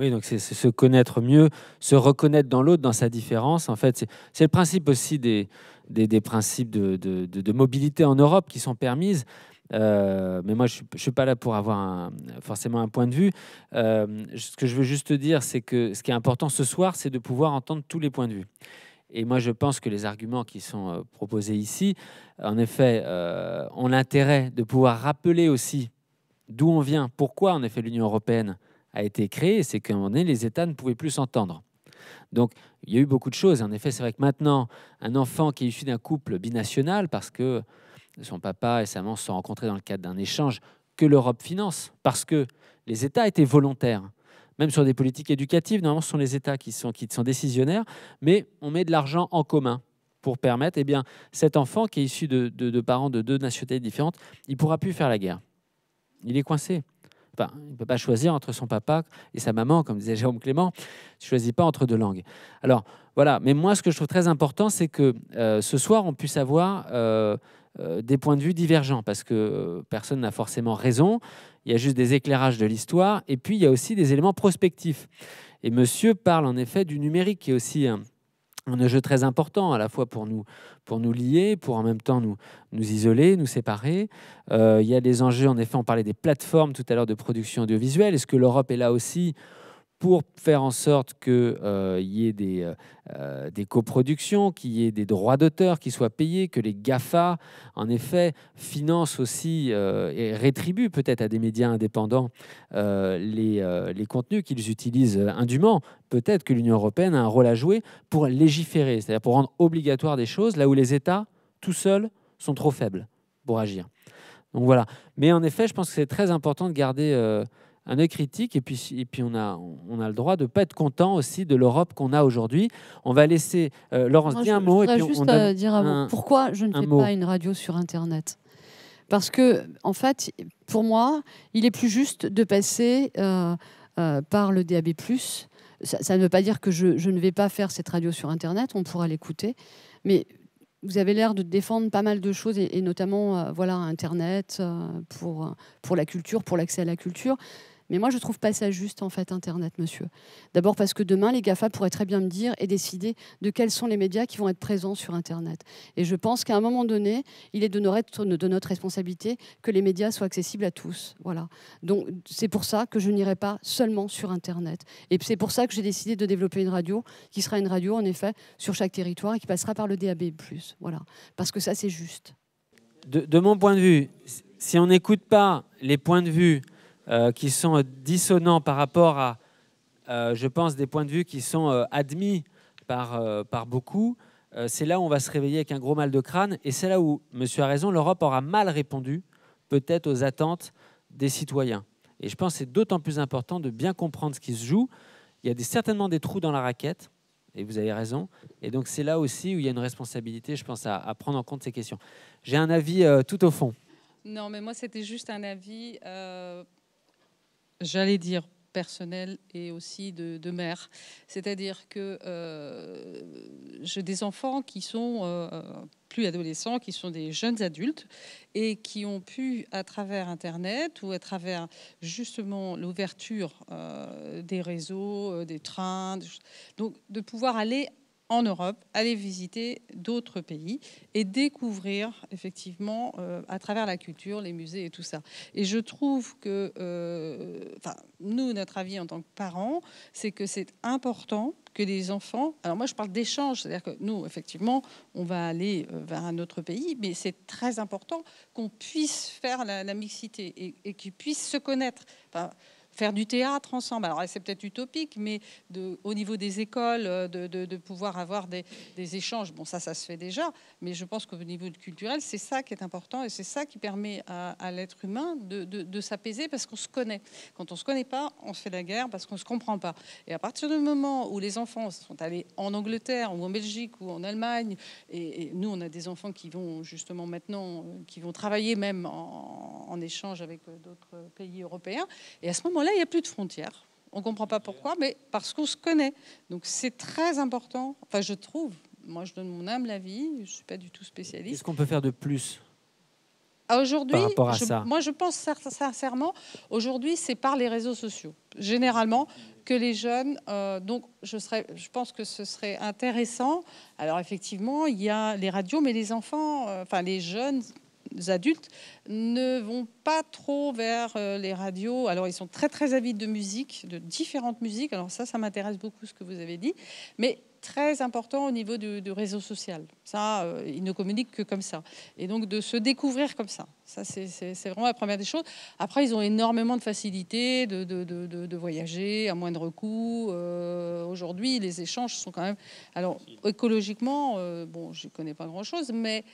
Oui, donc c'est se connaître mieux, se reconnaître dans l'autre, dans sa différence. En fait, c'est le principe aussi des, des, principes de, de, mobilité en Europe qui sont permises. Euh, mais moi, je ne suis pas là pour avoir forcément un point de vue. Euh, ce que je veux juste dire, c'est que ce qui est important ce soir, c'est de pouvoir entendre tous les points de vue. Et moi, je pense que les arguments qui sont euh, proposés ici, en effet, ont l'intérêt de pouvoir rappeler aussi d'où on vient, pourquoi en effet, l'Union européenne, a été créé, c'est qu'à un moment donné, les États ne pouvaient plus s'entendre. Donc, il y a eu beaucoup de choses. En effet, c'est vrai que maintenant, un enfant qui est issu d'un couple binational, parce que son papa et sa maman se sont rencontrés dans le cadre d'un échange que l'Europe finance, parce que les États étaient volontaires. Même sur des politiques éducatives, normalement, ce sont les États qui sont, qui sont décisionnaires, mais on met de l'argent en commun pour permettre, eh bien, cet enfant qui est issu de, parents de deux nationalités différentes, il pourra plus faire la guerre. Il est coincé il ne peut pas choisir entre son papa et sa maman, comme disait Jérôme Clément. Il ne choisit pas entre deux langues. Alors, voilà. Mais moi, ce que je trouve très important, c'est que euh, ce soir, on puisse avoir euh, euh, des points de vue divergents, parce que personne n'a forcément raison. Il y a juste des éclairages de l'histoire, et puis il y a aussi des éléments prospectifs. Et monsieur parle en effet du numérique, qui est aussi un un enjeu très important à la fois pour nous, pour nous lier, pour en même temps nous, nous isoler, nous séparer. Euh, il y a des enjeux, en effet, on parlait des plateformes tout à l'heure de production audiovisuelle. Est-ce que l'Europe est là aussi pour faire en sorte qu'il euh, y ait euh, euh, des, coproductions, qu'il y ait des droits d'auteur qui soient payés, que les GAFA, en effet, financent aussi et rétribuent peut-être à des médias indépendants les, les, contenus qu'ils utilisent indûment. Peut-être que l'Union européenne a un rôle à jouer pour légiférer, c'est-à-dire pour rendre obligatoire des choses là où les États, tout seuls, sont trop faibles pour agir. Donc voilà. Mais en effet, je pense que c'est très important de garder un est critique et puis, puis on, a, on a le droit de ne pas être content aussi de l'Europe qu'on a aujourd'hui. On va laisser Laurence dire un mot. juste on dire pourquoi je ne fais pas une radio sur Internet. Parce que, en fait, pour moi, il est plus juste de passer euh, euh, par le DAB. Ça, ne veut pas dire que je, ne vais pas faire cette radio sur Internet, on pourra l'écouter. Mais vous avez l'air de défendre pas mal de choses, et, notamment euh, voilà, Internet, pour, pour la culture, pour l'accès à la culture. Mais moi, je trouve pas ça juste, en fait, Internet, monsieur. D'abord parce que demain, les GAFA pourraient très bien me dire et décider de quels sont les médias qui vont être présents sur Internet. Et je pense qu'à un moment donné, il est de notre, responsabilité que les médias soient accessibles à tous. Voilà. Donc, c'est pour ça que je n'irai pas seulement sur Internet. Et c'est pour ça que j'ai décidé de développer une radio qui sera une radio, en effet, sur chaque territoire et qui passera par le DAB+. Voilà. Parce que ça, c'est juste. de, mon point de vue, si on n'écoute pas les points de vue euh, qui sont euh, dissonants par rapport à, euh, je pense, des points de vue qui sont admis par, par beaucoup, c'est là où on va se réveiller avec un gros mal de crâne. Et c'est là où, monsieur a raison, l'Europe aura mal répondu peut-être aux attentes des citoyens. Et je pense que c'est d'autant plus important de bien comprendre ce qui se joue. Il y a des, certainement des trous dans la raquette, et vous avez raison. Et donc c'est là aussi où il y a une responsabilité, je pense, à, prendre en compte ces questions. J'ai un avis tout au fond. Non, mais moi c'était juste un avis j'allais dire, personnel et aussi de, mère. C'est-à-dire que euh, j'ai des enfants qui sont euh, plus adolescents, qui sont des jeunes adultes et qui ont pu, à travers Internet ou à travers justement l'ouverture euh, des réseaux, des trains, donc de pouvoir aller en Europe, aller visiter d'autres pays et découvrir effectivement euh, à travers la culture, les musées et tout ça. Et je trouve que, euh, enfin, nous, notre avis en tant que parents, c'est que c'est important que les enfants. Alors moi, je parle d'échange, c'est-à-dire que nous, effectivement, on va aller euh, vers un autre pays, mais c'est très important qu'on puisse faire la, mixité et, qu'ils puissent se connaître faire du théâtre ensemble. Alors c'est peut-être utopique, mais de, au niveau des écoles, euh, de, pouvoir avoir des, échanges, bon ça ça se fait déjà, mais je pense qu'au niveau culturel, c'est ça qui est important et c'est ça qui permet à, l'être humain de, s'apaiser parce qu'on se connaît. Quand on se connaît pas, on se fait la guerre parce qu'on se comprend pas. Et à partir du moment où les enfants sont allés en Angleterre ou en Belgique ou en Allemagne, et, nous on a des enfants qui vont justement maintenant, euh, qui vont travailler même en échange avec euh, d'autres pays européens, et à ce moment-là il n'y a plus de frontières. On ne comprend pas pourquoi, mais parce qu'on se connaît. Donc c'est très important, enfin je trouve, moi je donne mon âme la vie, je ne suis pas du tout spécialiste. Qu'est-ce qu'on peut faire de plus ah, Aujourd'hui, moi je pense sincèrement, aujourd'hui c'est par les réseaux sociaux, généralement, que les jeunes. Euh, donc je, serais, je pense que ce serait intéressant. Alors effectivement, il y a les radios, mais les enfants, euh, enfin les jeunes adultes ne vont pas trop vers euh, les radios. Alors, ils sont très, très avides de musique, de différentes musiques. Alors, ça, ça m'intéresse beaucoup ce que vous avez dit. Mais très important au niveau du, réseau social. Ça, euh, ils ne communiquent que comme ça. Et donc de se découvrir comme ça, ça c'est vraiment la première des choses. Après, ils ont énormément de facilité de, de, de, de voyager à moindre coût. Euh, aujourd'hui, les échanges sont quand même... Alors écologiquement, bon, je connais pas grand-chose, mais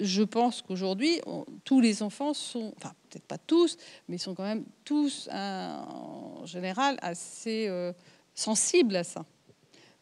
je pense qu'aujourd'hui, tous les enfants sont, enfin peut-être pas tous, mais ils sont quand même tous euh, en général assez euh, sensibles à ça.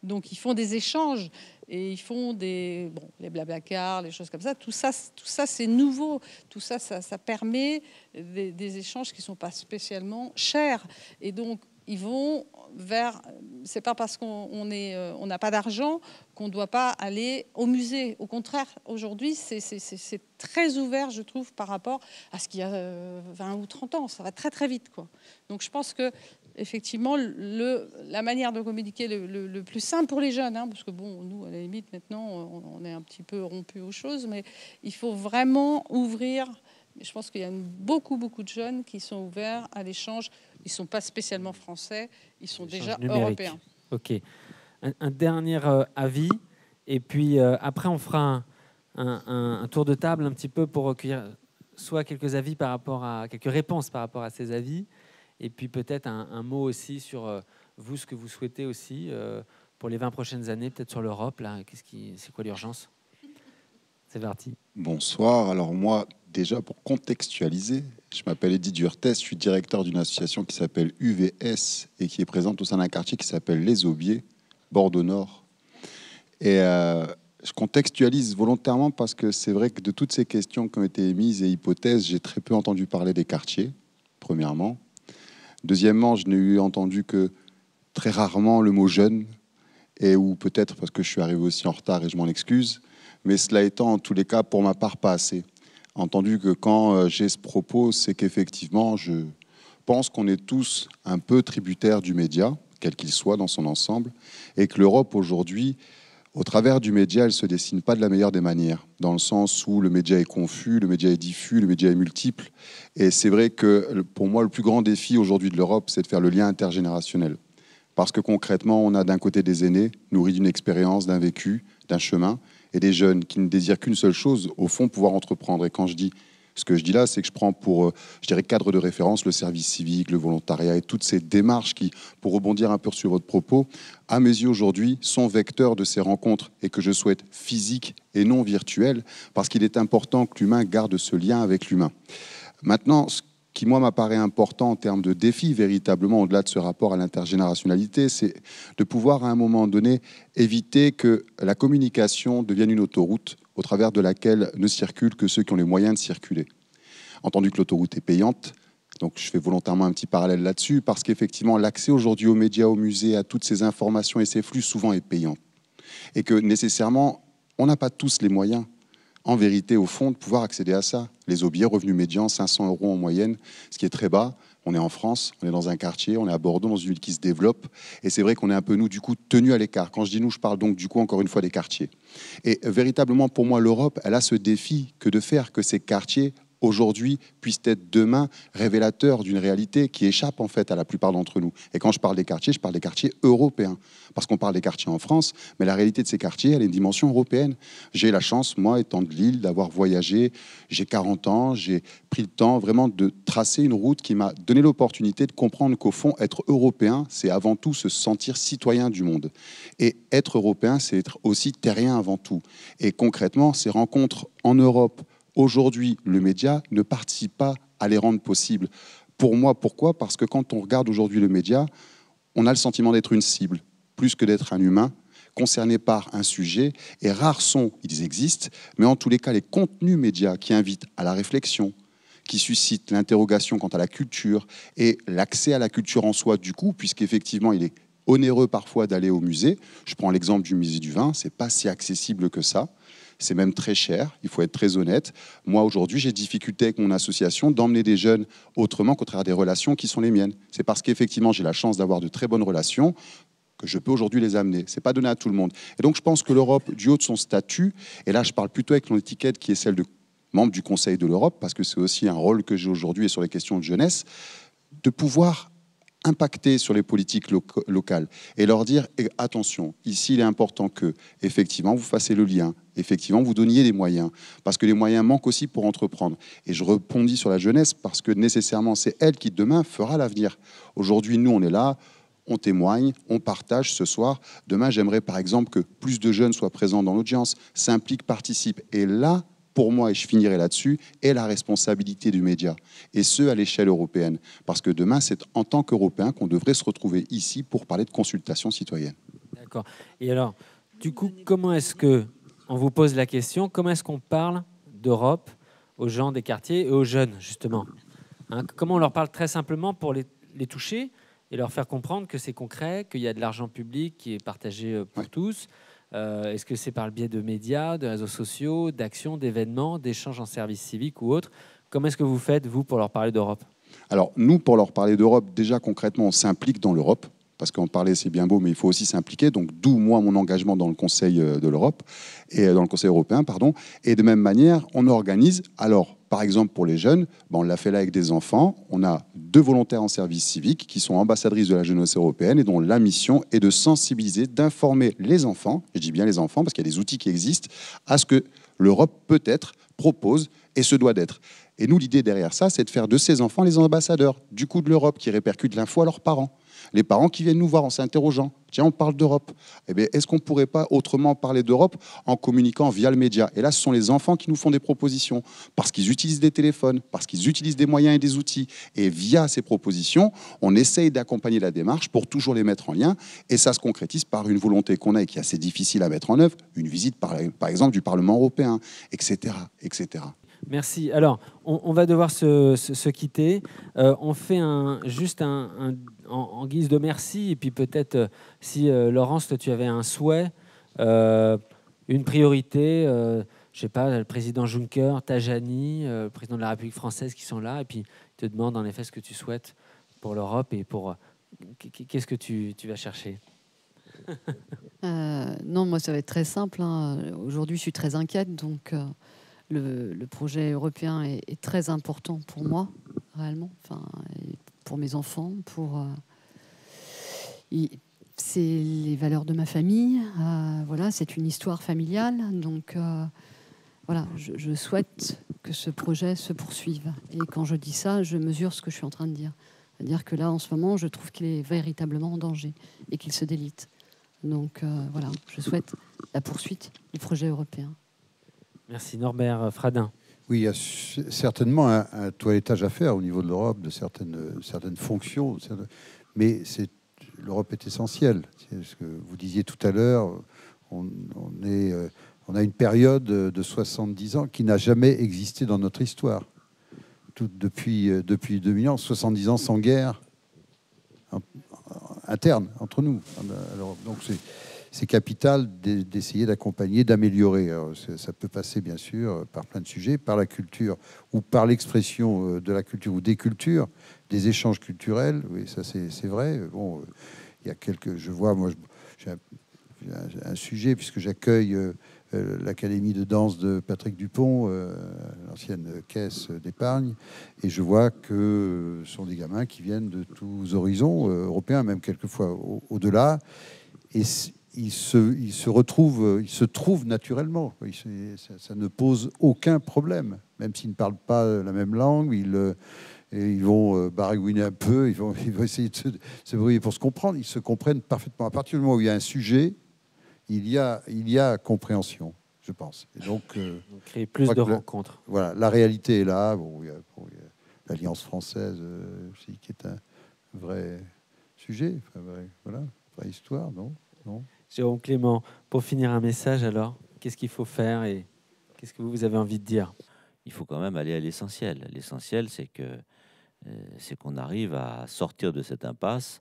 Donc ils font des échanges et ils font des bon les blablacars, les choses comme ça. Tout ça, tout ça c'est nouveau. Tout ça, ça, permet des, échanges qui ne sont pas spécialement chers. Et donc ils vont vers. C'est pas parce qu'on est, euh, on n'a pas d'argent qu'on ne doit pas aller au musée. Au contraire, aujourd'hui, c'est très ouvert, je trouve, par rapport à ce qu'il y a 20 euh, ou 30 ans. Ça va très très vite, quoi. Donc, je pense que effectivement, le, la manière de communiquer le, plus simple pour les jeunes, hein, parce que bon, nous, à la limite, maintenant, on, on est un petit peu rompu aux choses, mais il faut vraiment ouvrir. Je pense qu'il y a beaucoup, beaucoup de jeunes qui sont ouverts à l'échange ils sont pas spécialement français, ils sont déjà européens. Ok. Un, dernier euh, avis, et puis euh, après on fera un, tour de table un petit peu pour recueillir soit quelques avis par rapport à quelques réponses par rapport à ces avis, et puis peut-être un, mot aussi sur euh, vous ce que vous souhaitez aussi pour les 20 prochaines années, peut-être sur l'Europe là. Qu'est-ce qui, c'est quoi l'urgence c'est parti. Bonsoir. Alors moi, déjà pour contextualiser, je m'appelle Eddie Durtes, je suis directeur d'une association qui s'appelle UVS et qui est présente au sein d'un quartier qui s'appelle Les Aubiers, Bordeaux Nord. Et euh, je contextualise volontairement parce que c'est vrai que de toutes ces questions qui ont été émises et hypothèses, j'ai très peu entendu parler des quartiers, premièrement. Deuxièmement, je n'ai eu entendu que très rarement le mot jeune, et ou peut-être parce que je suis arrivé aussi en retard et je m'en excuse, mais cela étant en tous les cas pour ma part pas assez entendu que quand euh, j'ai ce propos, c'est qu'effectivement, je pense qu'on est tous un peu tributaires du média, quel qu'il soit dans son ensemble, et que l'Europe aujourd'hui, au travers du média, elle ne se dessine pas de la meilleure des manières, dans le sens où le média est confus, le média est diffus, le média est multiple. Et c'est vrai que pour moi, le plus grand défi aujourd'hui de l'Europe, c'est de faire le lien intergénérationnel. Parce que concrètement, on a d'un côté des aînés, nourris d'une expérience, d'un vécu, d'un chemin, et des jeunes qui ne désirent qu'une seule chose, au fond, pouvoir entreprendre. Et quand je dis ce que je dis là, c'est que je prends pour, euh, je dirais, cadre de référence le service civique, le volontariat et toutes ces démarches qui, pour rebondir un peu sur votre propos, à mes yeux aujourd'hui, sont vecteurs de ces rencontres et que je souhaite physiques et non virtuelles, parce qu'il est important que l'humain garde ce lien avec l'humain. Maintenant, qui, moi, m'apparaît important en termes de défi, véritablement, au-delà de ce rapport à l'intergénérationnalité, c'est de pouvoir, à un moment donné, éviter que la communication devienne une autoroute au travers de laquelle ne circulent que ceux qui ont les moyens de circuler. Entendu que l'autoroute est payante, donc je fais volontairement un petit parallèle là-dessus, parce qu'effectivement, l'accès aujourd'hui aux médias, aux musées, à toutes ces informations et ces flux, souvent est payant. Et que nécessairement, on n'a pas tous les moyens en vérité, au fond, de pouvoir accéder à ça. Les aubiers, revenus médians, 500 euros en moyenne, ce qui est très bas. On est en France, on est dans un quartier, on est à Bordeaux, dans une ville qui se développe. Et c'est vrai qu'on est un peu, nous, du coup, tenus à l'écart. Quand je dis nous, je parle donc, du coup, encore une fois, des quartiers. Et euh, véritablement, pour moi, l'Europe, elle a ce défi que de faire que ces quartiers aujourd'hui puissent être demain révélateurs d'une réalité qui échappe en fait à la plupart d'entre nous. Et quand je parle des quartiers, je parle des quartiers européens, parce qu'on parle des quartiers en France, mais la réalité de ces quartiers, elle a une dimension européenne. J'ai la chance, moi, étant de Lille, d'avoir voyagé, j'ai 40 ans, j'ai pris le temps vraiment de tracer une route qui m'a donné l'opportunité de comprendre qu'au fond, être européen, c'est avant tout se sentir citoyen du monde. Et être européen, c'est être aussi terrien avant tout. Et concrètement, ces rencontres en Europe, Aujourd'hui, le média ne participe pas à les rendre possibles. Pour moi, pourquoi Parce que quand on regarde aujourd'hui le média, on a le sentiment d'être une cible, plus que d'être un humain concerné par un sujet, et rares sont, ils existent, mais en tous les cas, les contenus médias qui invitent à la réflexion, qui suscitent l'interrogation quant à la culture et l'accès à la culture en soi, du coup, puisqu'effectivement, il est onéreux parfois d'aller au musée. Je prends l'exemple du musée du vin, c'est pas si accessible que ça. C'est même très cher, il faut être très honnête. Moi, aujourd'hui, j'ai difficulté avec mon association d'emmener des jeunes autrement qu'au travers des relations qui sont les miennes. C'est parce qu'effectivement, j'ai la chance d'avoir de très bonnes relations que je peux aujourd'hui les amener. n'est pas donné à tout le monde. Et donc, je pense que l'Europe, du haut de son statut, et là, je parle plutôt avec étiquette qui est celle de membre du Conseil de l'Europe, parce que c'est aussi un rôle que j'ai aujourd'hui et sur les questions de jeunesse, de pouvoir impacter sur les politiques locales et leur dire eh, attention, ici il est important que effectivement vous fassiez le lien, effectivement vous donniez des moyens, parce que les moyens manquent aussi pour entreprendre. Et je répondis sur la jeunesse parce que nécessairement c'est elle qui demain fera l'avenir. Aujourd'hui nous on est là, on témoigne, on partage ce soir. Demain j'aimerais par exemple que plus de jeunes soient présents dans l'audience, s'impliquent, participent. Et là pour moi, et je finirai là-dessus, est la responsabilité du média, et ce, à l'échelle européenne. Parce que demain, c'est en tant qu'Européens qu'on devrait se retrouver ici pour parler de consultation citoyenne. D'accord. Et alors, du coup, comment est-ce que, on vous pose la question, comment est-ce qu'on parle d'Europe aux gens des quartiers et aux jeunes, justement hein, Comment on leur parle très simplement pour les, toucher et leur faire comprendre que c'est concret, qu'il y a de l'argent public qui est partagé euh, pour tous euh, est-ce que c'est par le biais de médias, de réseaux sociaux, d'actions, d'événements, d'échanges en service civique ou autres Comment est-ce que vous faites, vous, pour leur parler d'Europe Alors, nous, pour leur parler d'Europe, déjà concrètement, on s'implique dans l'Europe. Parce qu'en parler, c'est bien beau, mais il faut aussi s'impliquer. Donc, d'où moi mon engagement dans le Conseil euh, de l'Europe et euh, dans le Conseil européen, pardon. Et de même manière, on organise alors par exemple, pour les jeunes, ben, on l'a fait là avec des enfants. On a deux volontaires en service civique qui sont ambassadrices de la jeunesse européenne et dont la mission est de sensibiliser, d'informer les enfants, je dis bien les enfants parce qu'il y a des outils qui existent, à ce que l'Europe peut-être propose et se doit d'être. Et nous, l'idée derrière ça, c'est de faire de ces enfants les ambassadeurs du coup de l'Europe qui répercute l'info à leurs parents les parents qui viennent nous voir en s'interrogeant. Tiens, on parle d'Europe. Eh bien, est-ce qu'on ne pourrait pas autrement parler d'Europe en communiquant via le média Et là, ce sont les enfants qui nous font des propositions, parce qu'ils utilisent des téléphones, parce qu'ils utilisent des moyens et des outils. Et via ces propositions, on essaye d'accompagner la démarche pour toujours les mettre en lien. Et ça se concrétise par une volonté qu'on a et qui est assez difficile à mettre en œuvre, une visite, par, par exemple, du Parlement européen, etc. etc. Merci. Alors, on, va devoir se, quitter. Euh, on fait un, juste en, guise de merci, et puis peut-être euh, si euh, Laurence, tu avais un souhait, une priorité, je ne sais pas, le président Juncker, Tajani, le président de la République française qui sont là, et puis ils te demandent en effet ce que tu souhaites pour l'Europe et pour qu'est-ce que tu, vas chercher. non, moi, ça va être très simple. Hein. Aujourd'hui, je suis très inquiète, donc le, projet européen est, très important pour moi, réellement, enfin, pour mes enfants, pour. Euh, c'est les valeurs de ma famille, euh, voilà, c'est une histoire familiale, donc euh, voilà, je, souhaite que ce projet se poursuive. Et quand je dis ça, je mesure ce que je suis en train de dire. C'est-à-dire que là, en ce moment, je trouve qu'il est véritablement en danger et qu'il se délite. Donc voilà, je souhaite la poursuite du projet européen. Merci Norbert Fradin. Oui, il y a certainement un, toilettage à faire au niveau de l'Europe, de certaines, certaines fonctions, mais l'Europe est essentielle. C'est ce que vous disiez tout à l'heure, on, euh, a une période de 70 ans qui n'a jamais existé dans notre histoire. depuis, euh, depuis 2000 ans, 70 ans sans guerre interne entre nous Donc c'est c'est capital d'essayer d'accompagner, d'améliorer. Ça peut passer bien sûr par plein de sujets, par la culture ou par l'expression euh, de la culture ou des cultures, des échanges culturels. Oui, ça c'est vrai. Bon, euh, il y a quelques, je vois, moi, j'ai un, sujet puisque j'accueille euh, l'académie de danse de Patrick Dupont, l'ancienne caisse d'épargne, et je vois que ce sont des gamins qui viennent de tous horizons européens, même quelquefois au-delà. et ils se, retrouvent se il se trouvent naturellement. ça, ne pose aucun problème, même s'ils ne parlent pas la même langue. Ils, euh, ils vont euh, baragouiner un peu, ils vont, essayer de se, pour se comprendre. Ils se comprennent parfaitement. À partir du moment où il y a un sujet, il y a, il y a compréhension, je pense. donc, euh, créer plus de rencontres. voilà, la réalité est là. Bon, il y a, l'Alliance française aussi, qui est un vrai sujet, enfin, vrai, voilà, vraie histoire, non Jérôme Clément, pour finir un message alors, qu'est-ce qu'il faut faire et qu'est-ce que vous avez envie de dire Il faut quand même aller à l'essentiel. L'essentiel, c'est que euh, c'est qu'on arrive à sortir de cette impasse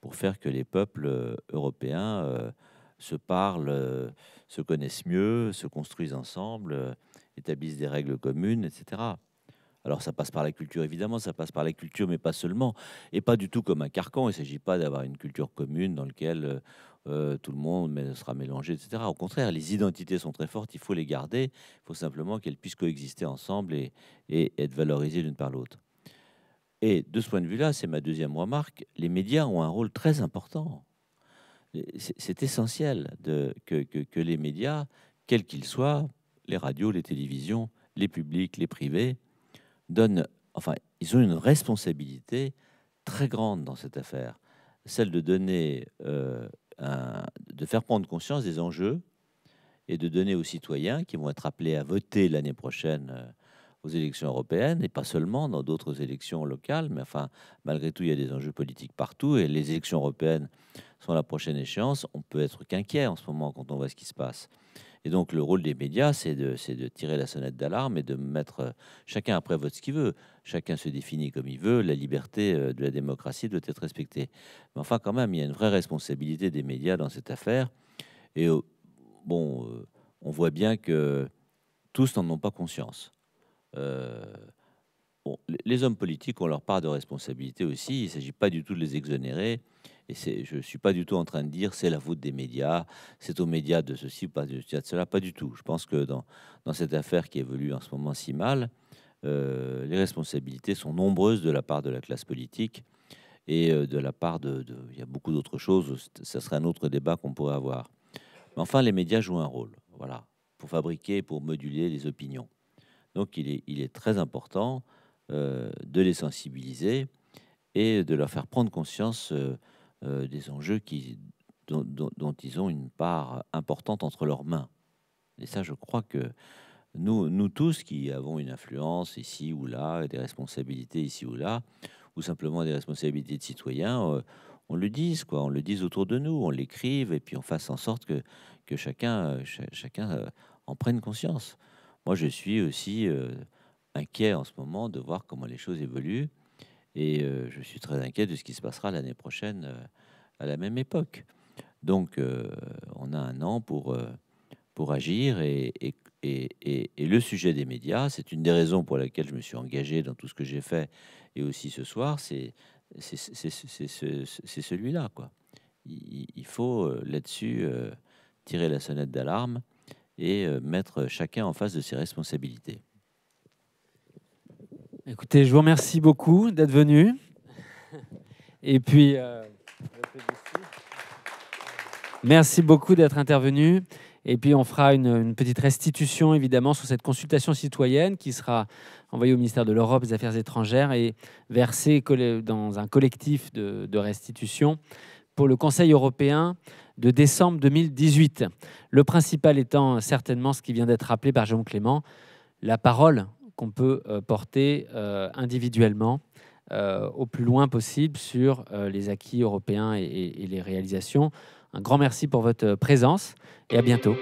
pour faire que les peuples euh, européens euh, se parlent, se connaissent mieux, se construisent ensemble, établissent des règles communes, etc. Alors ça passe par la culture, évidemment, ça passe par la culture, mais pas seulement, et pas du tout comme un carcan. Il ne s'agit pas d'avoir une culture commune dans laquelle euh, tout le monde sera mélangé, etc. Au contraire, les identités sont très fortes, il faut les garder, il faut simplement qu'elles puissent coexister ensemble et, être valorisées l'une par l'autre. Et de ce point de vue-là, c'est ma deuxième remarque, les médias ont un rôle très important. C'est essentiel que, les médias, quels qu'ils soient, les radios, les télévisions, les publics, les privés, donnent, enfin, ils ont une responsabilité très grande dans cette affaire, celle de donner euh, euh, de faire prendre conscience des enjeux et de donner aux citoyens qui vont être appelés à voter l'année prochaine euh, aux élections européennes et pas seulement dans d'autres élections locales, mais enfin, malgré tout, il y a des enjeux politiques partout et les élections européennes sont la prochaine échéance. On peut être qu'inquiet en ce moment quand on voit ce qui se passe. Et donc le rôle des médias, c'est de, tirer la sonnette d'alarme et de mettre euh, chacun après vote ce qu'il veut. Chacun se définit comme il veut, la liberté euh, de la démocratie doit être respectée. Mais enfin quand même, il y a une vraie responsabilité des médias dans cette affaire. Et euh, bon, on voit bien que tous n'en ont pas conscience les hommes politiques ont leur part de responsabilité aussi. Il ne s'agit pas du tout de les exonérer. Et je ne suis pas du tout en train de dire c'est la faute des médias, c'est aux médias de ceci, pas de cela, pas du tout. Je pense que dans, cette affaire qui évolue en ce moment si mal, euh, les responsabilités sont nombreuses de la part de la classe politique et euh, de la part de... il y a beaucoup d'autres choses, Ce serait un autre débat qu'on pourrait avoir. Mais enfin, les médias jouent un rôle, voilà, pour fabriquer, et pour moduler les opinions. Donc il est très important euh, de les sensibiliser et de leur faire prendre conscience euh, euh, des enjeux qui, dont, ils ont une part importante entre leurs mains. Et ça, je crois que nous, nous tous qui avons une influence ici ou là, des responsabilités ici ou là, ou simplement des responsabilités de citoyens, on le dise, quoi, on le dise autour de nous, on l'écrive et puis on fasse en sorte que, que chacun, chacun en prenne conscience. Moi, je suis aussi inquiet en ce moment de voir comment les choses évoluent. Et euh, je suis très inquiet de ce qui se passera l'année prochaine euh, à la même époque. Donc, euh, on a un an pour, pour agir. Et, et, et, et, le sujet des médias, c'est une des raisons pour laquelle je me suis engagé dans tout ce que j'ai fait et aussi ce soir, c'est celui-là. quoi. il faut là-dessus tirer la sonnette d'alarme et mettre chacun en face de ses responsabilités. Écoutez, je vous remercie beaucoup d'être venu. Et puis, euh, merci beaucoup d'être intervenu. Et puis, on fera une, petite restitution, évidemment, sur cette consultation citoyenne qui sera envoyée au ministère de l'Europe, des Affaires étrangères et versée dans un collectif de, restitution pour le Conseil européen de décembre 2018. Le principal étant certainement ce qui vient d'être rappelé par jean Clément, la parole qu'on peut euh, porter euh, individuellement euh, au plus loin possible sur les acquis européens et, les réalisations. Un grand merci pour votre présence et à bientôt.